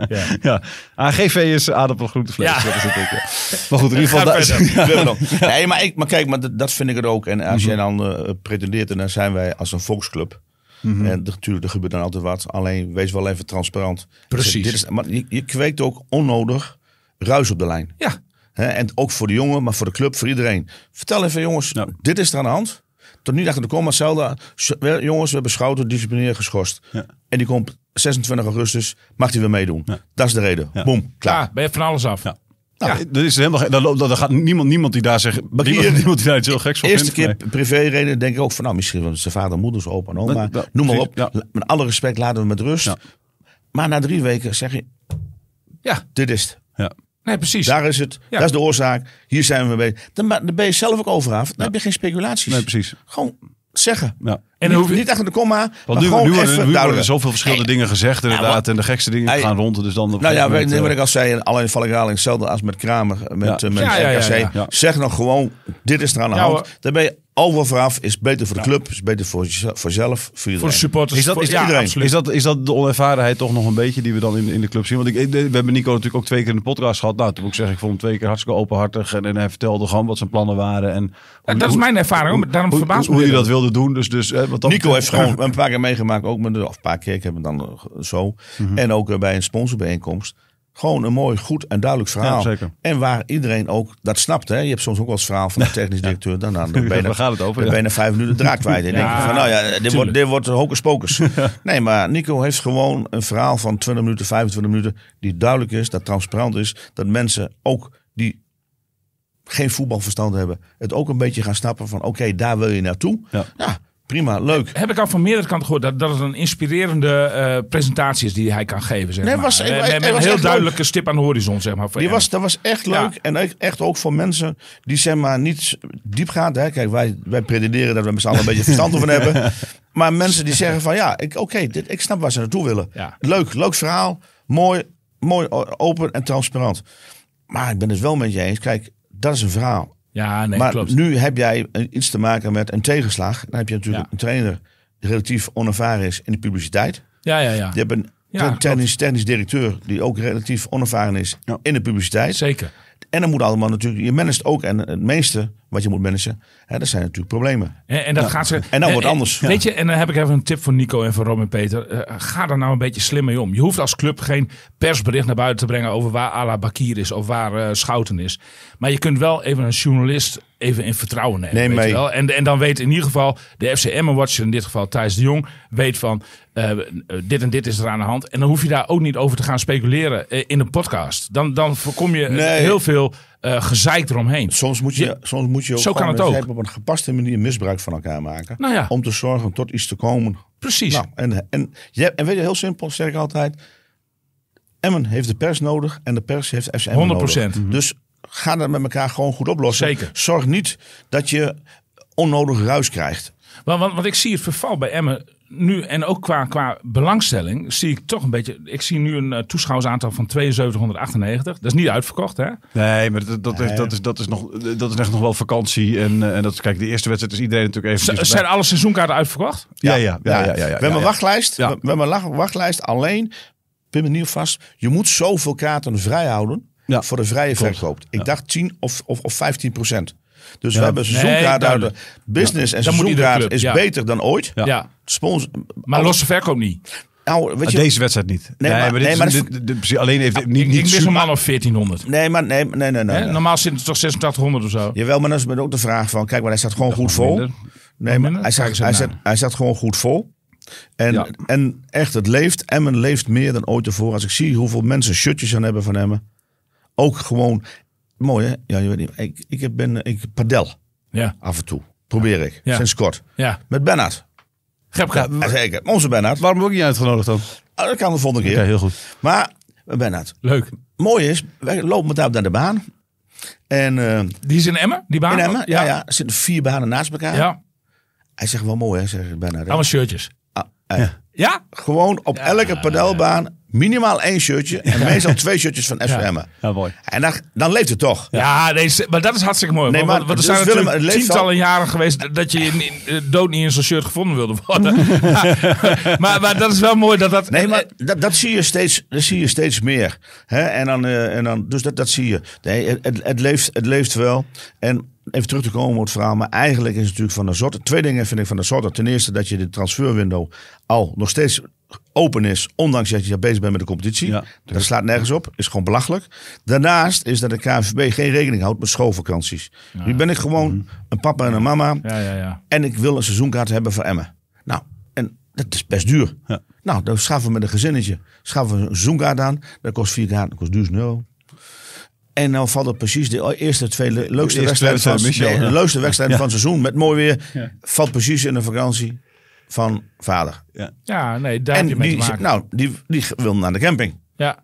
Ja. AGV is aardappelgroentevlees. Ja. Dat is het Maar goed, in [LAUGHS] ieder geval... [LAUGHS] nee, maar, ik, maar kijk, maar dat, vind ik het ook. En als mm jij dan uh, pretendeert, en dan zijn wij als een volksclub... Mhm. En natuurlijk, er gebeurt dan altijd wat. Alleen wees wel even transparant. Precies. dit is, maar je, kweekt ook onnodig ruis op de lijn. Ja. en ook voor de jongen, maar voor de club, voor iedereen. Vertel even jongens, nou. dit is er aan de hand. Tot nu achter de komma Zelda. Jongens, we hebben Schouten disciplineer, geschorst. En die komt 26 augustus. Mag hij weer meedoen. Dat is de reden. Boom, klaar. ben je van alles af. Nou, ja. dat is helemaal, dat, dat, gaat niemand, niemand die daar zegt. Niemand, niemand die daar iets heel geks van vindt. Eerste keer privé-reden denk ik ook van, nou, misschien want zijn vader, moeder, opa en oma. noem maar op. Met alle respect laten we met rust. Maar na drie weken zeg je, ja, dit is het. Ja. Nee, precies. Daar is het. Dat is de oorzaak. Hier zijn we mee. Dan, dan ben je zelf ook overhaaf. Dan heb je geen speculaties. Nee, precies. Gewoon zeggen. Ja. En niet, hoef je... niet achter de komma. Want nu, nu, nu worden zoveel verschillende dingen gezegd nou, inderdaad. en de gekste dingen gaan rond. Dus dan nou ja, moment, wat ik eh, al zei. Alleen val ik hetzelfde als met Kramer. Met, ja. Eh, met, Zeg nog gewoon, dit is er aan de nou, hand. Eh, dan ben je wat vooraf is beter voor de club, is beter voor, jezelf, voor zelf, iedereen. Voor de supporters. Is dat, is, iedereen. is, dat, is dat de onervarenheid toch nog een beetje die we dan in, in de club zien? Want ik, we hebben Nico natuurlijk ook twee keer in de podcast gehad. Nou, toen moet ik zeggen, ik vond hem twee keer hartstikke openhartig. En, en hij vertelde gewoon wat zijn plannen waren. En dat is mijn ervaring, daarom verbaas verbaasd me hoe hij dat wilde doen. Dus, dus, hè, Nico heeft gewoon een paar keer meegemaakt, ook met of een paar keer, ik heb hem dan eh, zo. Mhm. En ook eh, bij een sponsorbijeenkomst. Gewoon een mooi, goed en duidelijk verhaal. en waar iedereen ook dat snapt. Hè? Je hebt soms ook wel eens verhaal van de technisch directeur. Dan, ben je naar [LAUGHS] het over. vijf minuten draak kwijt. En [LAUGHS] denk je van, nou ja, dit wordt, dit wordt hocus pocus. [LAUGHS] nee, maar Nico heeft gewoon een verhaal van 20 minuten, 25 minuten. Die duidelijk is, dat transparant is. Dat mensen ook die geen voetbalverstand hebben. Het ook een beetje gaan snappen van, oké, daar wil je naartoe. Ja. Nou, prima, leuk. Heb ik al van meerdere kanten gehoord dat, dat het een inspirerende eh, presentatie is die hij kan geven. Zeg maar. en, een eh, heel duidelijke stip aan de horizon. Zeg maar, die was, dat was echt leuk. En e- echt ook voor mensen die zeg maar, niet diep gaan. Hè. Kijk, wij, wij pretenderen dat we met z'n allen een beetje verstand van [LAUGHS] hebben. Maar mensen die zeggen van ja, ik, oké, dit ik snap waar ze naartoe willen. Leuk, leuk verhaal. Mooi, mooi, open en transparant. Maar ik ben het wel met je eens. Kijk, dat is een verhaal. Ja, nee, maar nu heb jij iets te maken met een tegenslag. Dan heb je natuurlijk een trainer die relatief onervaren is in de publiciteit. Ja, ja, ja. Je hebt een ja, technisch, technisch, directeur die ook relatief onervaren is ja. in de publiciteit. Zeker. En dan moet allemaal natuurlijk, je managt ook en het meeste wat je moet managen. Hè, dat zijn natuurlijk problemen. En, en dat nou, gaat ze. [LAUGHS] En dan wordt anders. weet je, en dan heb ik even een tip voor Nico en voor Robin Peter. Eh, ga er nou een beetje slim mee om. Je hoeft als club geen persbericht naar buiten te brengen over waar Ala Bakir is of waar eh, Schouten is. Maar je kunt wel even een journalist even in vertrouwen nemen. weet wel? En, en dan weet in ieder geval de FCM watcher, in dit geval Thijs de Jong, weet van eh, dit en dit is er aan de hand. En dan hoef je daar ook niet over te gaan speculeren in een podcast. Dan, dan voorkom je heel veel uh, gezeik eromheen. Soms moet je, soms moet je zo kan het ook. op een gepaste manier misbruik van elkaar maken. Nou om te zorgen tot iets te komen. Precies. Nou, en, en, je, en weet je, heel simpel, zeg ik altijd. Emmen heeft de pers nodig en de pers heeft FC 100%. nodig. Mhm. Dus ga dat met elkaar gewoon goed oplossen. Zeker. Zorg niet dat je onnodig ruis krijgt. Want, want, want ik zie het verval bij Emmen nu, en ook qua, qua belangstelling, zie ik toch een beetje. Ik zie nu een eh, toeschouwersaantal van 7298. Dat is niet uitverkocht, hè? Nee, maar dat, dat, Is, dat, is, nog, dat is echt nog wel vakantie. En, eh, en dat kijk, de eerste wedstrijd is iedereen natuurlijk even. zijn alle seizoenkaarten uitverkocht? Ja, ja, ja. ja, ja, we hebben een wachtlijst. We, hebben een wachtlijst. Alleen, pin me vast. Je moet zoveel kaarten vrijhouden. Ja, voor de vrije verkoop. Ik dacht 10 of, of, of 15 procent. Dus we hebben seizoenkaarten Nee, business en seizoenkaart is beter dan ooit. Ja. Spons maar losse verkoop niet. Nou, weet ah, je, Deze wedstrijd niet. Nee, maar, dit, alleen even ah, niet. Ik, mis normaal op 1400. Nee, maar nee, nee, nee, nee, Normaal zitten het toch 8600 of zo. Jawel, maar dan is het ook de vraag van: kijk, maar hij staat gewoon goed vol. Nee, maar hij staat, hij, staat, hij staat gewoon goed vol. En, en echt, het leeft. men leeft meer dan ooit tevoren. Als ik zie hoeveel mensen shutjes aan hebben van Emmen. Ook gewoon mooi hè? Ja, je weet niet. Ik, ben ik padel. Ja. Af en toe. Probeer ik. Ja. Sinds kort. Ja. Met Bernard. Gepka. Ja, zeker. Onze Bernard. Waarom heb ik niet uitgenodigd dan? Ah, dat kan de volgende keer. Okay, heel goed. Maar Bernard. Leuk. Mooi is, wij lopen met daar naar de baan. En, eh, die is in Emmen, die baan? In Emmen, ja. ja. Er zitten vier banen naast elkaar. Ja. Hij zegt wel mooi hè, zegt Bernard. Allemaal shirtjes. Ah, ja. Eh. ja? Gewoon op elke padelbaan Minimaal één shirtje en [LAUGHS] meestal twee shirtjes van SVM'en. Heel mooi. En dan, dan leeft het toch. Ja, nee, maar dat is hartstikke mooi. Nee, maar, want, er dus zijn natuurlijk tientallen jaren geweest dat je in, eh, dood niet in zo'n shirt gevonden wilde worden. [LAUGHS] [LAUGHS] maar, maar, dat is wel mooi dat dat... Nee, maar dat, dat, zie, je steeds, dat zie je steeds meer. Hè? En dan, eh, en dan, dus dat, dat zie je. Nee, het, het, leeft, het leeft wel. En even terug te komen op het verhaal. Maar eigenlijk is het natuurlijk van de soort. Twee dingen vind ik van de soort. Ten eerste dat je de transferwindow al nog steeds open is, ondanks dat je bezig bent met de competitie. dat slaat nergens op, is gewoon belachelijk. Daarnaast is dat de KVB geen rekening houdt met schoolvakanties. nu ben ik gewoon mhm. een papa en een mama. Ja, en ik wil een seizoenkaart hebben voor Emmen. Nou, en dat is best duur. Nou, dan schaffen we met een gezinnetje schaffen we een seizoenkaart aan. Dat kost vier kaarten, dat kost 1000 euro. En dan valt het precies de eerste twee leukste wedstrijden van, de leukste wedstrijd van het seizoen. Met mooi weer. Valt precies in de vakantie van vader. Ja, ja nee, daar en heb je die, te maken. Nou, die, die wil naar de camping. Ja.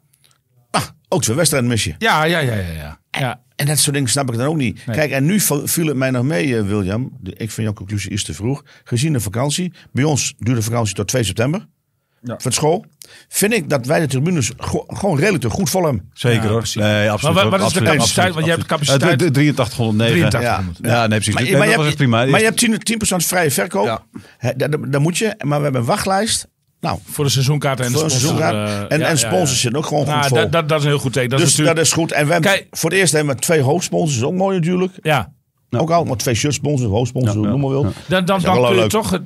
Ah, ook zo'n wedstrijdmisje. Ja, ja, ja, ja. ja. ja. En dat soort dingen snap ik dan ook niet. Kijk, en nu viel het mij nog mee, eh, William. Ik vind jouw conclusie is te vroeg. Gezien de vakantie. Bij ons duurde de vakantie tot 2 september ja. van school. Vind ik dat wij de tribunes gewoon redelijk goed vol hebben. Zeker hoor. Nee, absoluut. Maar wat, is de capaciteit? Want je hebt capaciteit... Uh, 8309. 8300. ja. ja, nee precies. Maar, je, hebt, 10%, vrije verkoop. Ja. Daar moet je. Maar we hebben een wachtlijst. Nou, voor de seizoenkaart en de sponsors. Eh, en, en sponsors zitten ook gewoon goed nou, vol. Dat, dat, is een heel goed teken. Dat dus is dat is goed. En we hebben, voor het eerst hebben we twee hoofdsponsors. Ook mooi natuurlijk. Ja. Ook al met feestjesponsors, hoofdsponsors, ja, noem maar wel. Dan, dan, kun je toch eh,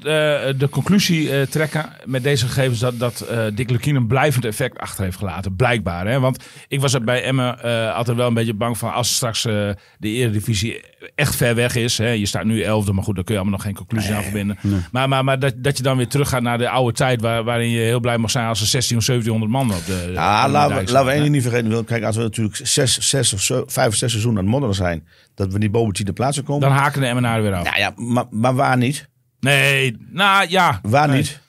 de conclusie eh, trekken met deze gegevens dat, dat uh, Dick Lukien een blijvend effect achter heeft gelaten. Blijkbaar. Hè? Want ik was er bij Emmen altijd wel een beetje bang van als straks de Eredivisie echt ver weg is. Hè? Je staat nu elfde, maar goed, daar kun je allemaal nog geen conclusie aan verbinden. Maar, maar, maar dat, dat je dan weer teruggaat naar de oude tijd waarin je heel blij mag zijn als er 16 of 1700 man op de. Ja, laten we, laten één ding niet vergeten. Kijk, als we natuurlijk zes, zes of zo, vijf of zes seizoenen aan het modder zijn, dat we die Bobertje de plaatsen komen. Dan haken de MNA weer af. Nou ja, maar, maar waar niet? Nee, nou ja. Waar niet?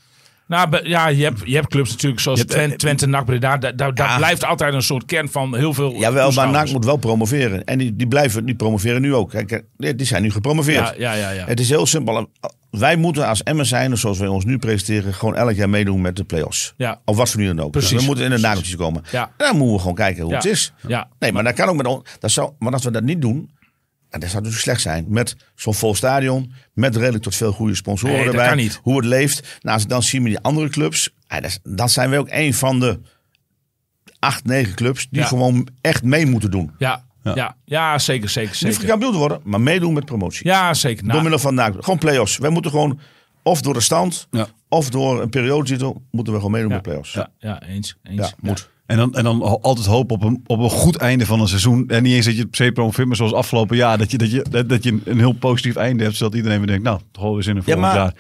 Nou ja, je hebt, je hebt clubs natuurlijk zoals Twente, eh, Twente, NAC Daar, blijft altijd een soort kern van heel veel Jawel, maar NAC moet wel promoveren. En die, die, blijven, die promoveren nu ook. Kijk, eh, die zijn nu gepromoveerd. Ja, ja, ja, Het is heel simpel. Wij moeten als Emmen zijn, zoals wij ons nu presenteren... gewoon elk jaar meedoen met de play-offs. Ja. Of wat voor nu dan ook. Precies, we moeten in de nageltjes komen. Ja. Dan moeten we gewoon kijken hoe het is. Ja. Nee, maar dat kan ook met ons. Dat zou, maar als we dat niet doen nou, dat zou natuurlijk dus slecht zijn. Met zo'n vol stadion, met redelijk tot veel goede sponsoren nee, erbij. Kan niet. Hoe het leeft. Nou, dan zien we die andere clubs, Dan dat, zijn we ook een van de acht, negen clubs die gewoon echt mee moeten doen. Ja. Ja. ja, zeker, zeker, zeker. Niet kampioen worden, maar meedoen met promotie. Ja, zeker. Nou. Door middel van nou, gewoon play-offs. Wij moeten gewoon of door de stand, of door een periodetitel, moeten we gewoon meedoen met play-offs. Ja, ja eens. eens. Ja, moet. En dan, en dan altijd hoop op een, op een goed einde van een seizoen. En niet eens dat je het c promoveert, maar zoals afgelopen jaar. Dat je, dat, je, dat, dat je een heel positief einde hebt. Zodat iedereen weer denkt, nou, toch wel weer zin in volgend jaar.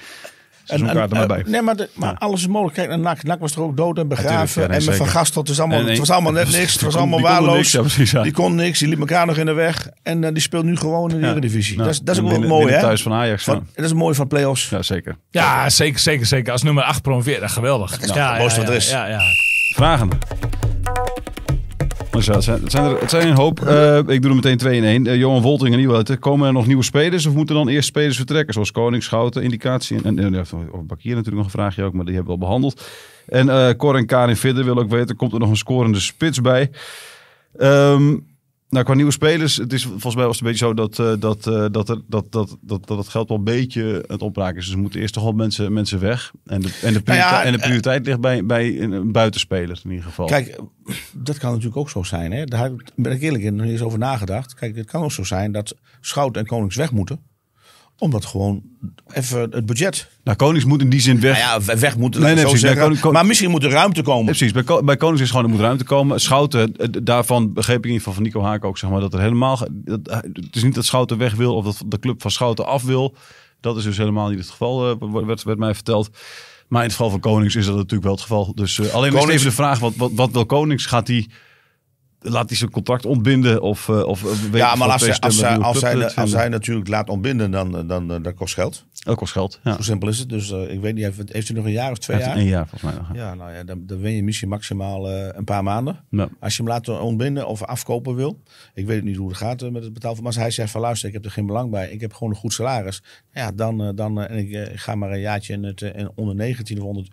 Ja. er maar eh, bij. Nee, maar, de, maar alles is mogelijk. Kijk, NAC, NAC was er ook dood en begraven. en met Van Gastel, het, allemaal, het was allemaal net [LAUGHS] niks. Het was allemaal die die kon niks, die liep elkaar nog in de weg. En eh, die speelt nu gewoon in de Eredivisie. divisie. dat, is, dat is ook wel mooi, hè? thuis van Ajax. dat is mooi van play-offs. Ja, zeker. Ja, zeker, zeker, zeker. Als nummer 8 promoveert, geweldig. Dat is ja, het mooiste wat er is. ja. ja vragen. ja, het zijn, er, het zijn een hoop. Eh, ik doe er meteen twee in één. Eh, Johan Volting en Nieuwheid. Komen er nog nieuwe spelers of moeten dan eerst spelers vertrekken? Zoals koningschouten Indicatie. En, en, en Bakier natuurlijk nog een vraagje ook, maar die hebben we al behandeld. En uh, Cor en Karin Vidder wil ook weten, komt er nog een scorende spits bij? Ehm, nou, qua nieuwe spelers, het is volgens mij was het een beetje zo dat, uh, dat, uh, dat, er, dat, dat, dat, dat het geld wel een beetje het opraken is. Dus er moeten eerst toch wel mensen, mensen weg. En de, en de, nou prioriteit, en de eh, prioriteit ligt bij, bij een buitenspeler in ieder geval. Kijk, dat kan natuurlijk ook zo zijn. Hè? Daar ben ik eerlijk in er eens over nagedacht. Kijk, het kan ook zo zijn dat Schout en Konings weg moeten omdat gewoon even het budget. Nou, Konings moet in die zin weg. Nou ja, weg moet. zo zeggen. maar misschien moet er ruimte komen. precies, bij, bij Konings is gewoon er moet ruimte komen. Schouten, daarvan begreep ik in ieder geval van Nico Haak ook, zeg maar, dat er helemaal. Dat, eh, het is niet dat Schouten weg wil of dat de club van Schouten af wil. Dat is dus helemaal niet het geval, uh, werd, mij verteld. Maar in het geval van Konings is dat natuurlijk wel het geval. Dus eh, alleen Konings... is even de vraag: wat, wat, wat wil Konings? Gaat hij. Die laat hij zijn contract ontbinden of, eh, of eh, Ja, maar als, hij, als, hij, als, hij, als hij natuurlijk laat ontbinden, dan, eh, dan, dat kost geld. Dat kost geld, Zo simpel is het. Dus ik weet niet, heeft, heeft hij nog een jaar of twee heeft jaar? Een jaar volgens mij nog. Ja, nou ja, dan, dan win je misschien maximaal een paar maanden. Ja. Als je hem laat ontbinden of afkopen wil. Ik weet niet hoe het gaat met het betalen. Maar als hij zegt van luister, ik heb er geen belang bij. Ik heb gewoon een goed salaris. Ja, dan, dan en ik ga maar een jaartje in het, in onder 19 of onder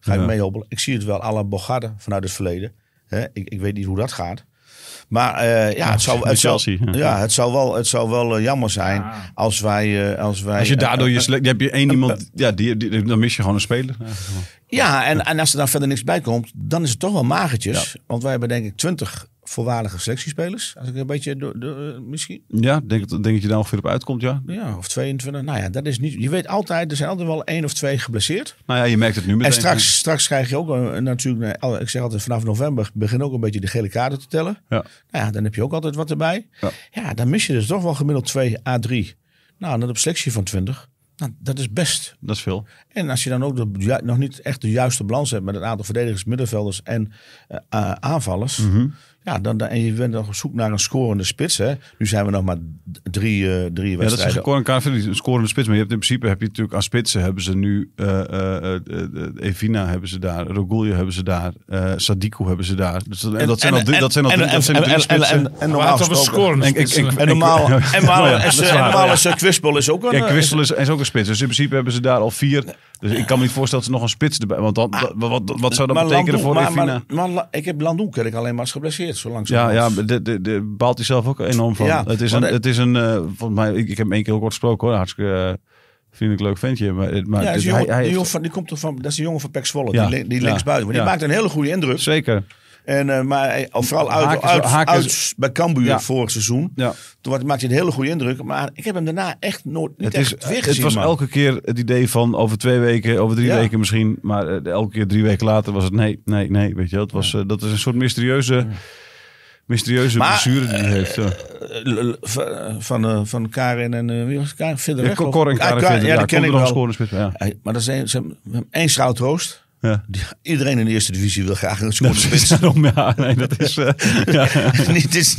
ga ik ja. Ik zie het wel alle la vanuit het verleden ik, ik weet niet hoe dat gaat. Maar eh, ja, het zou, ja. het zou wel, het zou wel eh, jammer zijn ah. als wij... Eh, als, wij als je daardoor je, je... heb je één iemand... ja, die, dan mis je gewoon een speler. Ja, en, en als er dan verder niks bij komt, dan is het toch wel magertjes. Want wij hebben denk ik twintig voorwaardige selectiespelers. Als ik een beetje door, misschien. Ja, denk, denk dat je daar ongeveer op uitkomt, ja. Ja, of 22. Nou ja, dat is niet. Je weet altijd, er zijn altijd wel één of twee geblesseerd. Nou ja, je merkt het nu meteen. En straks, straks krijg je ook een, eh, natuurlijk, eh, ik zeg altijd vanaf november begin ook een beetje de gele kaarten te tellen. Ja. Nou ja, dan heb je ook altijd wat erbij. Ja. ja, dan mis je dus toch wel gemiddeld 2 A3. Nou, en op selectie van 20. Nou, dat is best. Dat is veel. En als je dan ook nog niet echt de juiste balans hebt met een aantal verdedigers, middenvelders en eh, eh, aanvallers. Mhm. Ja, dan, dan, en je bent nog op zoek naar een scorende spits. Hè? Nu zijn we nog maar drie, eh, drie wedstrijden. Ja, dat is een scorende, een scorende spits. Maar je hebt in principe heb je natuurlijk aan spitsen hebben ze nu Evina hebben ze daar, Rogulje hebben ze daar, Sadiku hebben ze daar. Dus dat, en, dat zijn al drie, zijn drie, spitsen. En, normaal gesproken. En, en normaal, en normaal is, is ook een... Ja, Kwispel is, is ook een spits. Dus in principe hebben ze daar al vier dus ik kan me niet voorstellen dat ze nog een spits erbij... Want ah, wat, wat, zou dat betekenen voor maar, maar, maar, ik heb Landoe ik alleen maar als geblesseerd. Zo ja, ja de, de, de, baalt hij zelf ook enorm van. Ja, het is een... Het is een uh, volgens mij, ik, ik, heb hem één keer kort gesproken hoor. Hartstikke... Uh, eh, Vind ik leuk ventje. Maar, maar ja, dus die, komt toch van, dat is een jongen van Pek Zwolle, die, die linksbuiten. Maar die maakt een hele goede indruk. Zeker. En, eh, maar eh, vooral uit, uit, uit bij Cambuur vorig seizoen. Ja. Toen maakte hij een hele goede indruk. Maar ik heb hem daarna echt nooit niet het echt is, Het was elke keer het idee van over twee weken, over drie weken misschien. Maar eh, elke keer drie weken later was het nee, nee, nee. Weet je dat was, dat is een soort mysterieuze... Mysterieuze blessure die hij heeft. Van, van Karin en wie was Karin Ja, Cor en ah, Karin Ja, ken ik wel. Maar dat is één, een ja. Iedereen in de eerste divisie wil graag een scorespits. spits ja, nee, dat is. Eh, [LAUGHS] ja. niet, is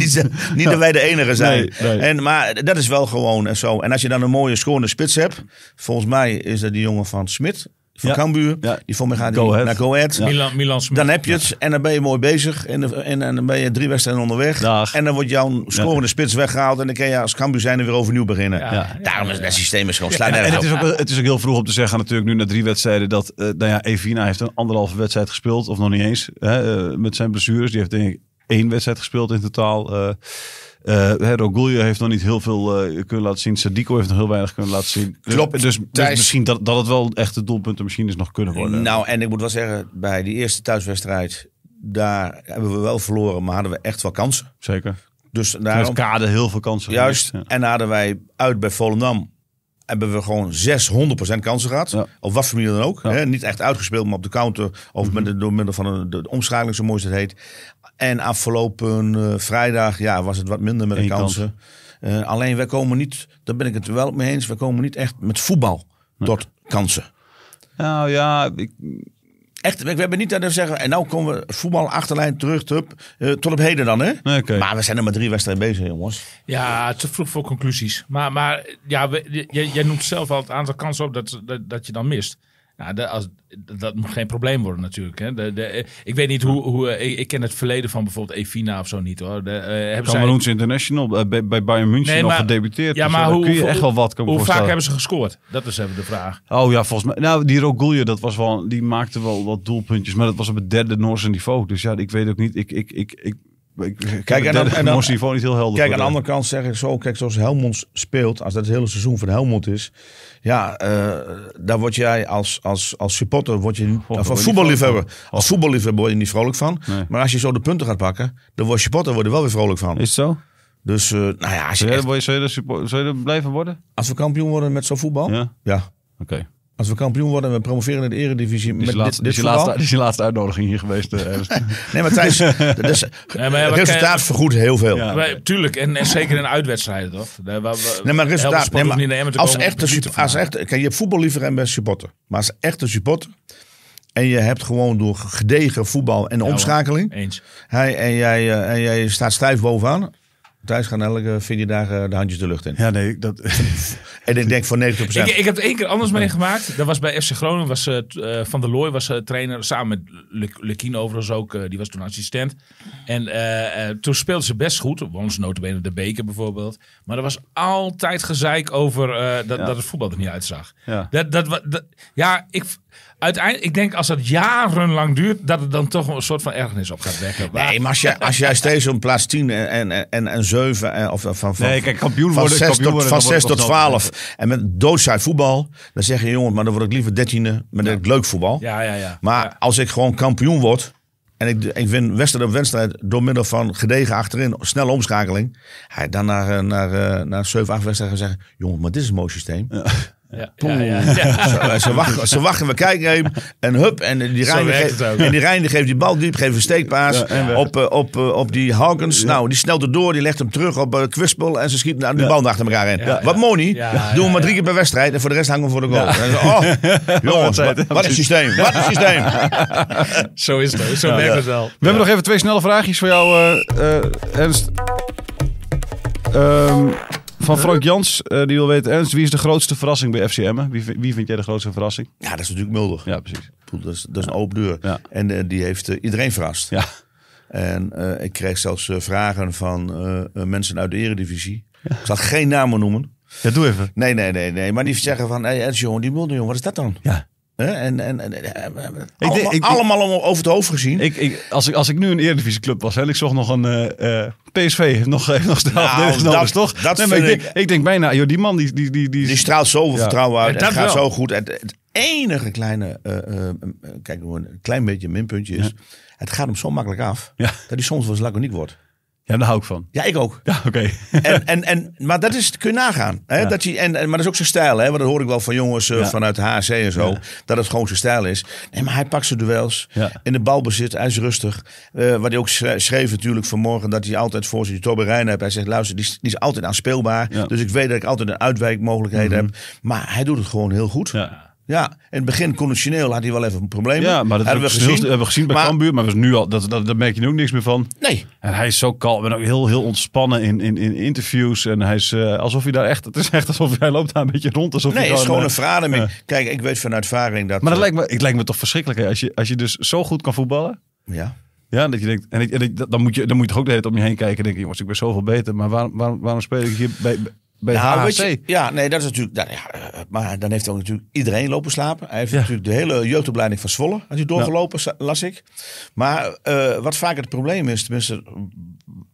niet, dat wij de enige zijn. En, maar dat is wel gewoon eh, zo. En als je dan een mooie schone spits hebt, volgens mij is dat die jongen van Smit van ja. Cambuur. Die voor mij gaat naar Go Ahead. Milan, Milan dan heb je het en dan ben je mooi bezig. En, en, dan ben je drie wedstrijden onderweg. En dan wordt jouw scorende spits weggehaald. En dan kan je als Cambuur zijn er weer overnieuw beginnen. Daarom is het systeem is gewoon het is, ook, het is ook heel vroeg om te zeggen natuurlijk nu na drie wedstrijden. Dat eh, nou ja, Evina heeft een anderhalve wedstrijd gespeeld. Of nog niet eens. Hè, eh, met zijn blessures. Die heeft denk ik één wedstrijd gespeeld in totaal. Eh, uh, eh, Rogulje heeft nog niet heel veel eh, kunnen laten zien. Sadiko heeft nog heel weinig kunnen laten zien. Dus- Klopt. Dus, dus misschien dat, dat het wel echt de is nog kunnen worden. Nou, en ik moet wel zeggen, bij die eerste thuiswedstrijd, daar hebben we wel verloren, maar hadden we echt wel kansen. Zeker. Dus daarom... Kade heel veel kansen. Juist. En hadden wij uit bij Volendam hebben we gewoon 600% kansen gehad. Ja. Op wat voor manier dan ook. Hè? Niet echt uitgespeeld, maar op de counter. Of mhm. met door middel van een, de, de omschakeling, zo mooi als het heet. En afgelopen eh, vrijdag ja, was het wat minder met de kansen. Eh, alleen wij komen niet, daar ben ik het wel mee eens, we komen niet echt met voetbal nee. tot kansen. Nou ja, ik, Echt, we hebben niet dat we zeggen. En nou komen we voetbal achterlijn terug eh, tot op heden dan, hè? Maar we zijn er maar drie wedstrijden bezig, jongens. Ja, te vroeg voor conclusies. Maar, maar ja, jij, noemt zelf al het aantal kansen op dat, dat, dat je dan mist. Nou, dat, als, dat, moet geen probleem worden natuurlijk. Hè. ik weet niet hoe... hoe eh, ik, ken het verleden van bijvoorbeeld Evina of zo niet hoor. De, eh, International eh, bij, bij, Bayern München nee, nog gedebuteerd. Ja, dus, maar hoe, hoe, Hoe vaak hebben ze gescoord? Dat is even de vraag. Oh ja, volgens mij... Nou, die Rogulje, dat was wel, die maakte wel wat doelpuntjes. Maar dat was op het derde Noorse niveau. Dus ja, ik weet ook niet... Ik, ik, ik, ik ik, kijk, en, en, niet heel helder. Kijk, aan de andere kant zeg ik zo, kijk, zoals Helmond speelt, als dat het hele seizoen van Helmond is, ja, eh, daar word jij als, als, als supporter, word je, oh, of als voetballiefhebber, als word je niet vrolijk van. Maar als je zo de punten gaat pakken, dan word je supporter je wel weer vrolijk van. Is het zo? Dus, eh, nou ja, als je, zou, je, er, zou, blijven worden? Als we kampioen worden met zo'n voetbal? Ja. ja. Oké. Als we kampioen worden en we promoveren in de eredivisie. Met dit, dit is, je laatste, laatste uitnodiging hier geweest. Eh, [LAUGHS] nee, maar Thijs, dus, [LAUGHS] maar het resultaat vergoedt heel veel. Ja, tuurlijk, en, en, zeker in uitwedstrijden, toch? Daar, nee, maar resultaat... Nee, maar, niet als als echte, kijk, je hebt liever en best supporter. Maar als echte supporter... En je hebt gewoon door gedegen voetbal en de omschakeling. Eens. Hij, en, jij, eh, en jij staat stijf bovenaan. Thijs gaan elke vier dagen de handjes de lucht in. Ja, nee, dat... [LAUGHS] En ik denk voor 90%. Ik, ik heb het één keer anders meegemaakt. Dat was bij FC Groningen. Was, eh, eh, Van der Looy was uh, trainer. Samen met Luk, overigens ook. die was toen assistent. En toen speelden ze best goed. Wonnen ze notabene de beker bijvoorbeeld. Maar er was altijd gezeik over dat, dat het voetbal er niet uitzag. Ja, dat, dat, ja ik, uiteindelijk, ik denk als dat jarenlang duurt, dat het dan toch een soort van ergernis op gaat wekken. Nee, maar als jij, als jij steeds om plaats 10 en, en, en, en 7 of van, van, nee, kampioen van 6 tot 12 en met doodzaai voetbal, dan zeg je jongens, maar dan word ik liever dertiende. Maar dat leuk voetbal. Ja, ja, ja. Maar als ik gewoon kampioen word. En ik, ik win wedstrijd op wedstrijd door middel van gedegen achterin, snelle omschakeling. Hij dan naar, eh, naar, eh, naar 7, 8 wedstrijden zeggen: jongens, maar dit is een mooi systeem. Ja, [LAUGHS] eh, ze, wachten, we kijken hem en hup. En die Reinder, geeft, en die geeft die bal diep, geeft een steekpaas op, eh, op, eh, op die Hawkins. Nou, die snelt erdoor, die legt hem terug op uh, Kwispel en ze schiet schieten de bal achter elkaar in. Wat mooi Doen we maar drie keer per wedstrijd en voor de rest hangen we voor de goal. En, oh, [LAUGHS] jongens, wat, wat een systeem, wat een systeem. [LAUGHS] zo is het, zo nou, werkt we het wel. We hebben nog even twee snelle vraagjes voor jou, Ernst. Um, van Frank Jans, eh, die wil weten, Ernst, wie is de grootste verrassing bij FCM? Wie, wie vind jij de grootste verrassing? Ja, dat is natuurlijk Mulder. Ja, precies. Dat is, dat is een open deur. En eh, die heeft eh, iedereen verrast. Ja. En ik kreeg zelfs vragen van mensen uit de eredivisie. Ik zal geen namen noemen. Ja, doe even. Nee, nee, nee, nee. Maar die zeggen van, hey, Ernst, jongen, die Mulder, jongen, wat is dat dan? Ja. En, en, en, allemaal, allemaal over het hoofd gezien. Ik, ik, als, ik, als ik nu een Eredivisie club was, hè, ik zocht nog een eh, eh, PSV nog, nog nou, dat, toch? Dat nee, ik, denk, ik, denk bijna, joh, die man die... Die, die, die, die straalt zoveel vertrouwen uit Het gaat zo goed. Het, het enige kleine, uh, uh, kijk, een klein beetje minpuntje is, het gaat hem zo makkelijk af, dat hij soms wel eens laconiek wordt. Ja, daar hou ik van. Ja, ik ook. Ja, oké. en, en, en, maar dat is, kun je nagaan. Hè? Dat je, en, maar dat is ook zijn stijl, hè? want dat hoor ik wel van jongens eh, vanuit de HC en zo. Dat het gewoon zijn stijl is. Nee, maar hij pakt zijn duels. In de balbezit, hij is rustig. Eh, wat hij ook schreef natuurlijk vanmorgen, dat hij altijd voor zich Tobi Rijn hebt. Hij zegt, luister, die is, die is altijd aanspeelbaar. Dus ik weet dat ik altijd een uitwijkmogelijkheid mhm. heb. Maar hij doet het gewoon heel goed. Ja. Ja, in het begin conditioneel had hij wel even probleem. Ja, maar dat hebben we gezien, hebben we gezien bij maar, Kambuur. Maar was nu al, dat, dat, daar merk je nu ook niks meer van. Nee. En hij is zo kalm en ook heel, heel ontspannen in, in, in interviews. En hij is eh, alsof hij daar echt... Het is echt alsof hij loopt daar een beetje rond. Alsof nee, het is gewoon een verademing. Eh, Kijk, ik weet vanuit ervaring dat... Maar dat eh, lijkt me, het lijkt me toch verschrikkelijk. Hè? Als, je, als je dus zo goed kan voetballen. Ja. Ja, dat je denkt, en, dan, moet je, dan moet je toch ook de hele tijd om je heen kijken. En je, jongens, ik ben zoveel beter. Maar waarom, waarom, waarom speel ik hier bij, bij nou, HHC. ja, nee, dat is natuurlijk. ja, maar dan heeft ook natuurlijk iedereen lopen slapen. Hij heeft natuurlijk de hele jeugdopleiding van Zwolle had hij doorgelopen, las ik. Maar eh, wat vaak het probleem is, tenminste,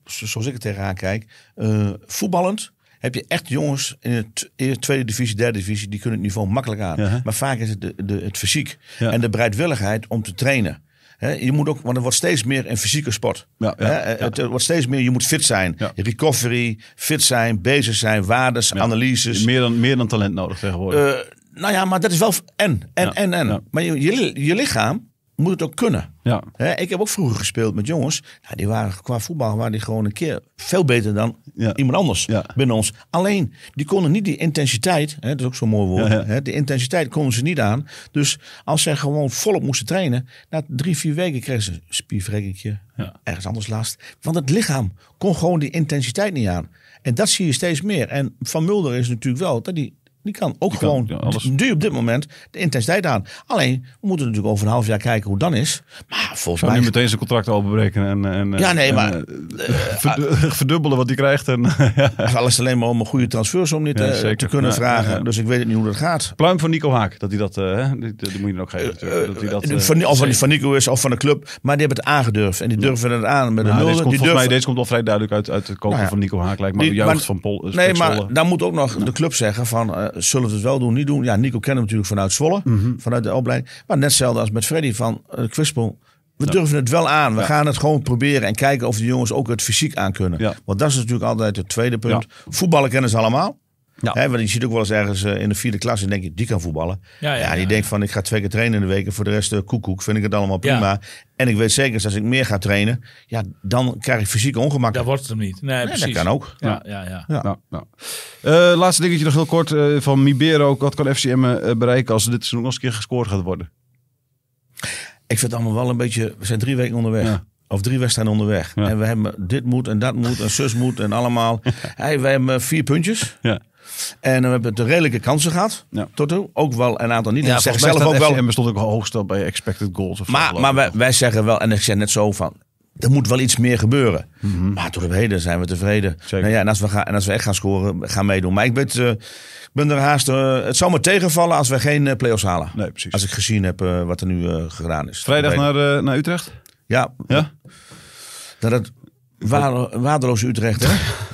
zoals ik er tegenaan kijk, eh, voetballend heb je echt jongens in, het, de tweede divisie, derde divisie, die kunnen het niveau makkelijk aan. maar vaak is het de, het fysiek en de bereidwilligheid om te trainen je moet ook, want het wordt steeds meer een fysieke sport. Ja, ja, het, wordt steeds meer, je moet fit zijn. Recovery, fit zijn, bezig zijn, waardes, analyses. Meer dan, meer dan talent nodig tegenwoordig. Eh, nou ja, maar dat is wel en, en, en, en. Maar je, je, je lichaam moet het ook kunnen. Ja. ik heb ook vroeger gespeeld met jongens. Nou, die waren, qua voetbal waren die gewoon een keer veel beter dan iemand anders ja. binnen ons. Alleen, die konden niet die intensiteit, hè, dat is ook zo'n mooi woord, de intensiteit konden ze niet aan. Dus als zij gewoon volop moesten trainen, na drie, vier weken kregen ze een Ja. ergens anders last. Want het lichaam kon gewoon die intensiteit niet aan. En dat zie je steeds meer. En Van Mulder is natuurlijk wel dat die. Die kan ook gewoon kan, op dit moment de intensiteit aan. Alleen, we moeten natuurlijk over een half jaar kijken hoe dan is. Maar volgens Zou mij... nu meteen zijn contract openbreken en, en, ja, nee, maar, eh, eh, [LAUGHS] ah. verdubbelen wat hij krijgt. En, [LAUGHS] Alles alleen maar om een goede transfersum niet eh, te, kunnen vragen. Dus ik weet niet hoe dat gaat. Pluim van Nico Haak, dat hij dat... Uh, moet je dan ook geven. Uh, dat dat, van, of van, Nico is, of van de club. Maar die hebben het aangedurfd. En die durven het aan met de nul. deze komt, mij, deze komt al vrij duidelijk uit, uit de kopen nou van Nico Haak. Lijkt me juist van Pol. Nee, maar dan moet ook nog de club zeggen van zullen we het wel doen, niet doen? Ja, Nico kennen natuurlijk vanuit Zwolle, mhm. vanuit de opleiding. Maar net hetzelfde als met Freddy van de eh, Quispel. We durven het wel aan. We gaan het gewoon proberen en kijken of de jongens ook het fysiek aan kunnen. Want dat is natuurlijk altijd het tweede punt. Voetballen kennen ze allemaal. Ja. want je ziet ook wel eens ergens eh, in de vierde en denk je, die kan voetballen. Ja, ja, ja die denkt van, ik ga twee keer trainen in de week en voor de rest eh, koekoek, vind ik het allemaal prima. En ik weet zeker, als ik meer ga trainen, ja, dan krijg ik fysiek ongemak. Dat wordt het niet. Nee, precies. dat kan ook. Ja, ja, ja. Nou, nou. laatste dingetje nog heel kort uh, van Mibero. Wat kan FCM bereiken als dit seizoen nog eens een keer gescoord gaat worden? Ik vind het allemaal wel een beetje, we zijn drie weken onderweg of drie wedstrijden onderweg. En we hebben dit moet en dat moet en zus moet en allemaal. [LAUGHS] hey, we hebben vier puntjes. Ja. En we hebben de redelijke kansen gehad. Ja. Tot nu. Ook wel een aantal niet. Ja, en zelf ook wel. En bestond ook hoogst op bij expected goals. Of maar maar wij, zeggen wel, en ik zeg net zo van. Er moet wel iets meer gebeuren. Mhm. Maar door op heden zijn we tevreden. Nou ja, en, als we gaan, en als we echt gaan scoren, gaan meedoen. Maar ik ben, uh, ben er haast. Eh, het zou me tegenvallen als we geen eh, play-offs halen. Nee, precies. Als ik gezien heb wat er nu gedaan is. Vrijdag naar, naar Utrecht? Ja. ja? Dat het waardeloos Utrecht, hè? [LAUGHS]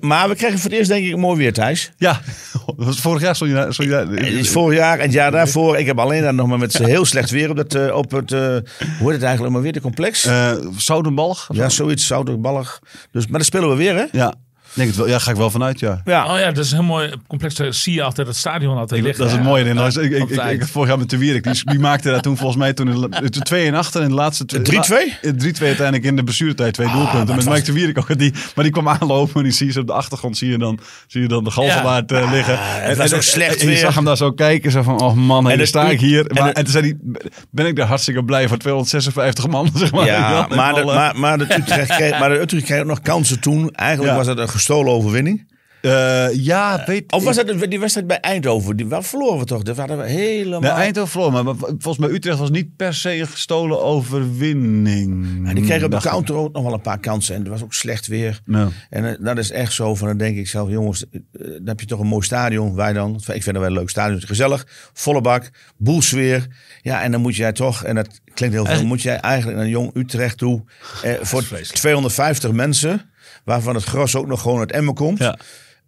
maar we krijgen voor het eerst denk ik mooi weer, thuis. Ja, [LAUGHS] was vorig jaar stond je, Vorig jaar en het jaar daarvoor. Ik heb alleen dan nog maar met ja. heel slecht weer op, dat, eh, op het, eh, hoe heet het eigenlijk, maar weer de complex? Uh, Zoudenbalg. Ja, zoiets, Zoudenbalg. Dus, maar dat spelen we weer, hè? Ja. Denk het wel. Ja, ga ik wel vanuit, ja. Ja, oh ja, dat is een heel mooi complex. zie je altijd het stadion altijd liggen. Dat is een mooie. Ja, ja, ik, ik, ik, ik, vorig jaar met de Wierik, die, die maakte dat toen volgens mij toen 2 en achter in de laatste 3-2? 3-2 uiteindelijk in de bestuurtijd, twee ah, doelpunten. Met Mike de Wierik ook. Die, maar die kwam aanlopen en die zie je op de achtergrond zie je dan, zie je dan de galgenwaard ja. Eh, liggen. Ah, en, dat is ook slecht en, Je zag hem daar zo kijken, zo van, oh man, en dan sta ik hier. Maar, en, en toen zei hij, ben ik daar hartstikke blij voor 256 man, [LAUGHS] zeg maar. Ja, maar, de, eh, maar, maar, de Utrecht kreeg, maar de Utrecht kreeg nog kansen toen. Eigenlijk was het een gestolen overwinning? Eh, ja, eh, weet Of was dat die wedstrijd bij Eindhoven? Die, waar verloren we toch? De waren we helemaal... Nee, Eindhoven verloren. Maar volgens mij Utrecht was niet per se een gestolen overwinning. die kregen op de counter ook nog wel een paar kansen. En het was ook slecht weer. Ja. En eh, dat is echt zo van, dan denk ik zelf, jongens, dan heb je toch een mooi stadion. Wij dan. Ik vind dat wel een leuk stadion. Gezellig, volle bak, boelsfeer. Ja, en dan moet jij toch, en dat klinkt heel veel, moet jij eigenlijk naar Jong Utrecht toe. Eh, voor 250 mensen waarvan het gras ook nog gewoon uit Emmen komt.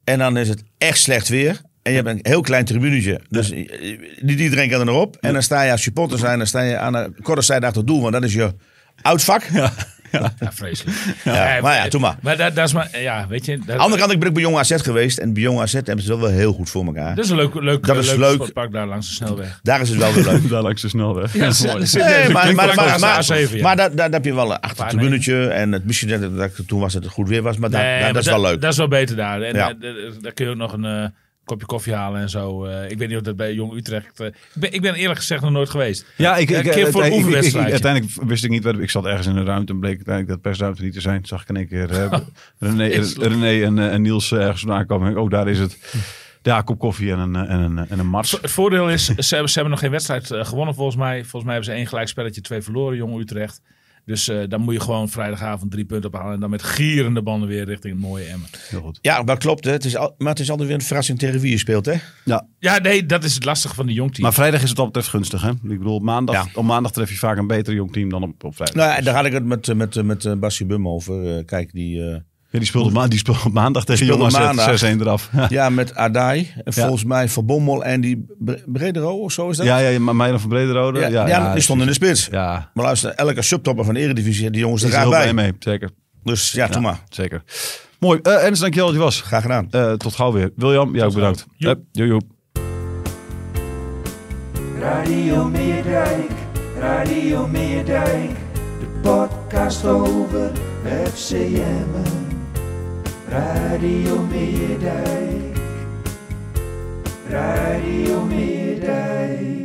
En dan is het echt slecht weer. En je hebt een heel klein tribunetje. Dus niet iedereen kan op En dan sta je als supporter zijn, dan sta je aan de korte zijde achter het doel. Want dat is je oud vak. Ja. Ja, vreselijk. Eh, maar ja, toen maar. Maar dat, dat is maar, ja, weet je. Dat, Andere kant, ik ben bij Jong AZ geweest. En bij Jong AZ hebben ze wel heel goed voor elkaar. Dat is een leuk, leuk, dat is leuk, sportpark daar langs de snelweg. Daar is het wel weer leuk. [LAUGHS] daar langs de snelweg. Ja, maar, maar, maar, maar, daar, heb je wel een achtertribunetje. En het, misschien dat, dat, toen was het goed weer was. Maar, dat is wel leuk. Dat is wel beter daar. En daar, kun je ook nog een eh, kopje koffie halen en zo. Eh, ik weet niet of dat bij Jong Utrecht... Eh, ik, ben, eerlijk gezegd nog nooit geweest. Ja, ik, eh, ik, keer voor een ik, uiteindelijk wist ik niet... wat ik zat ergens in een ruimte en bleek uiteindelijk dat persruimte niet te zijn. Zag ik in één keer [LAUGHS] oh, René, René en, Niels ergens vandaan komen. Oh, daar is het. Ja, een kop koffie en een, en een, en een mars. Het voordeel is, ze hebben, ze hebben nog geen wedstrijd gewonnen volgens mij. Volgens mij hebben ze één gelijkspelletje, twee verloren, Jong Utrecht. Dus eh, dan moet je gewoon vrijdagavond drie punten ophalen. En dan met gierende banden weer richting het mooie Emmen. Ja, dat klopt. Hè. Het is maar het is altijd weer een verrassing tegen wie je speelt, hè? Ja. ja, nee, dat is het lastige van de jongteam. Maar vrijdag is het altijd gunstig, hè? Ik bedoel, maandag, ja. op maandag tref je vaak een beter jongteam dan op, op vrijdag. Nou, daar had ik het met, met, met, eh, Basje Bum over. Uh, eh, kijk, die... Ja, die speelde, ma die maandag tegen Jong AZ 6-1 eraf. [LAUGHS] Ja. met Adai. volgens mij Van Bommel en die Bredero, of zo is dat? Ja, ja Meijer van Brederode. Ja, ja, ja die stonden in de spits. Ja. Maar luister, elke subtopper van de eredivisie, die jongens er graag bij. mee, zeker. Dus ja, doe maar. Zeker. Mooi. En eh, Ernst, dankjewel dat je was. Graag gedaan. Eh, tot gauw weer. William, jou ook bedankt. Joep. Uh, eh, joep. Radio Meerdijk, Radio Meerdijk, de podcast over Radio Meerdijk. Radio Meerdijk.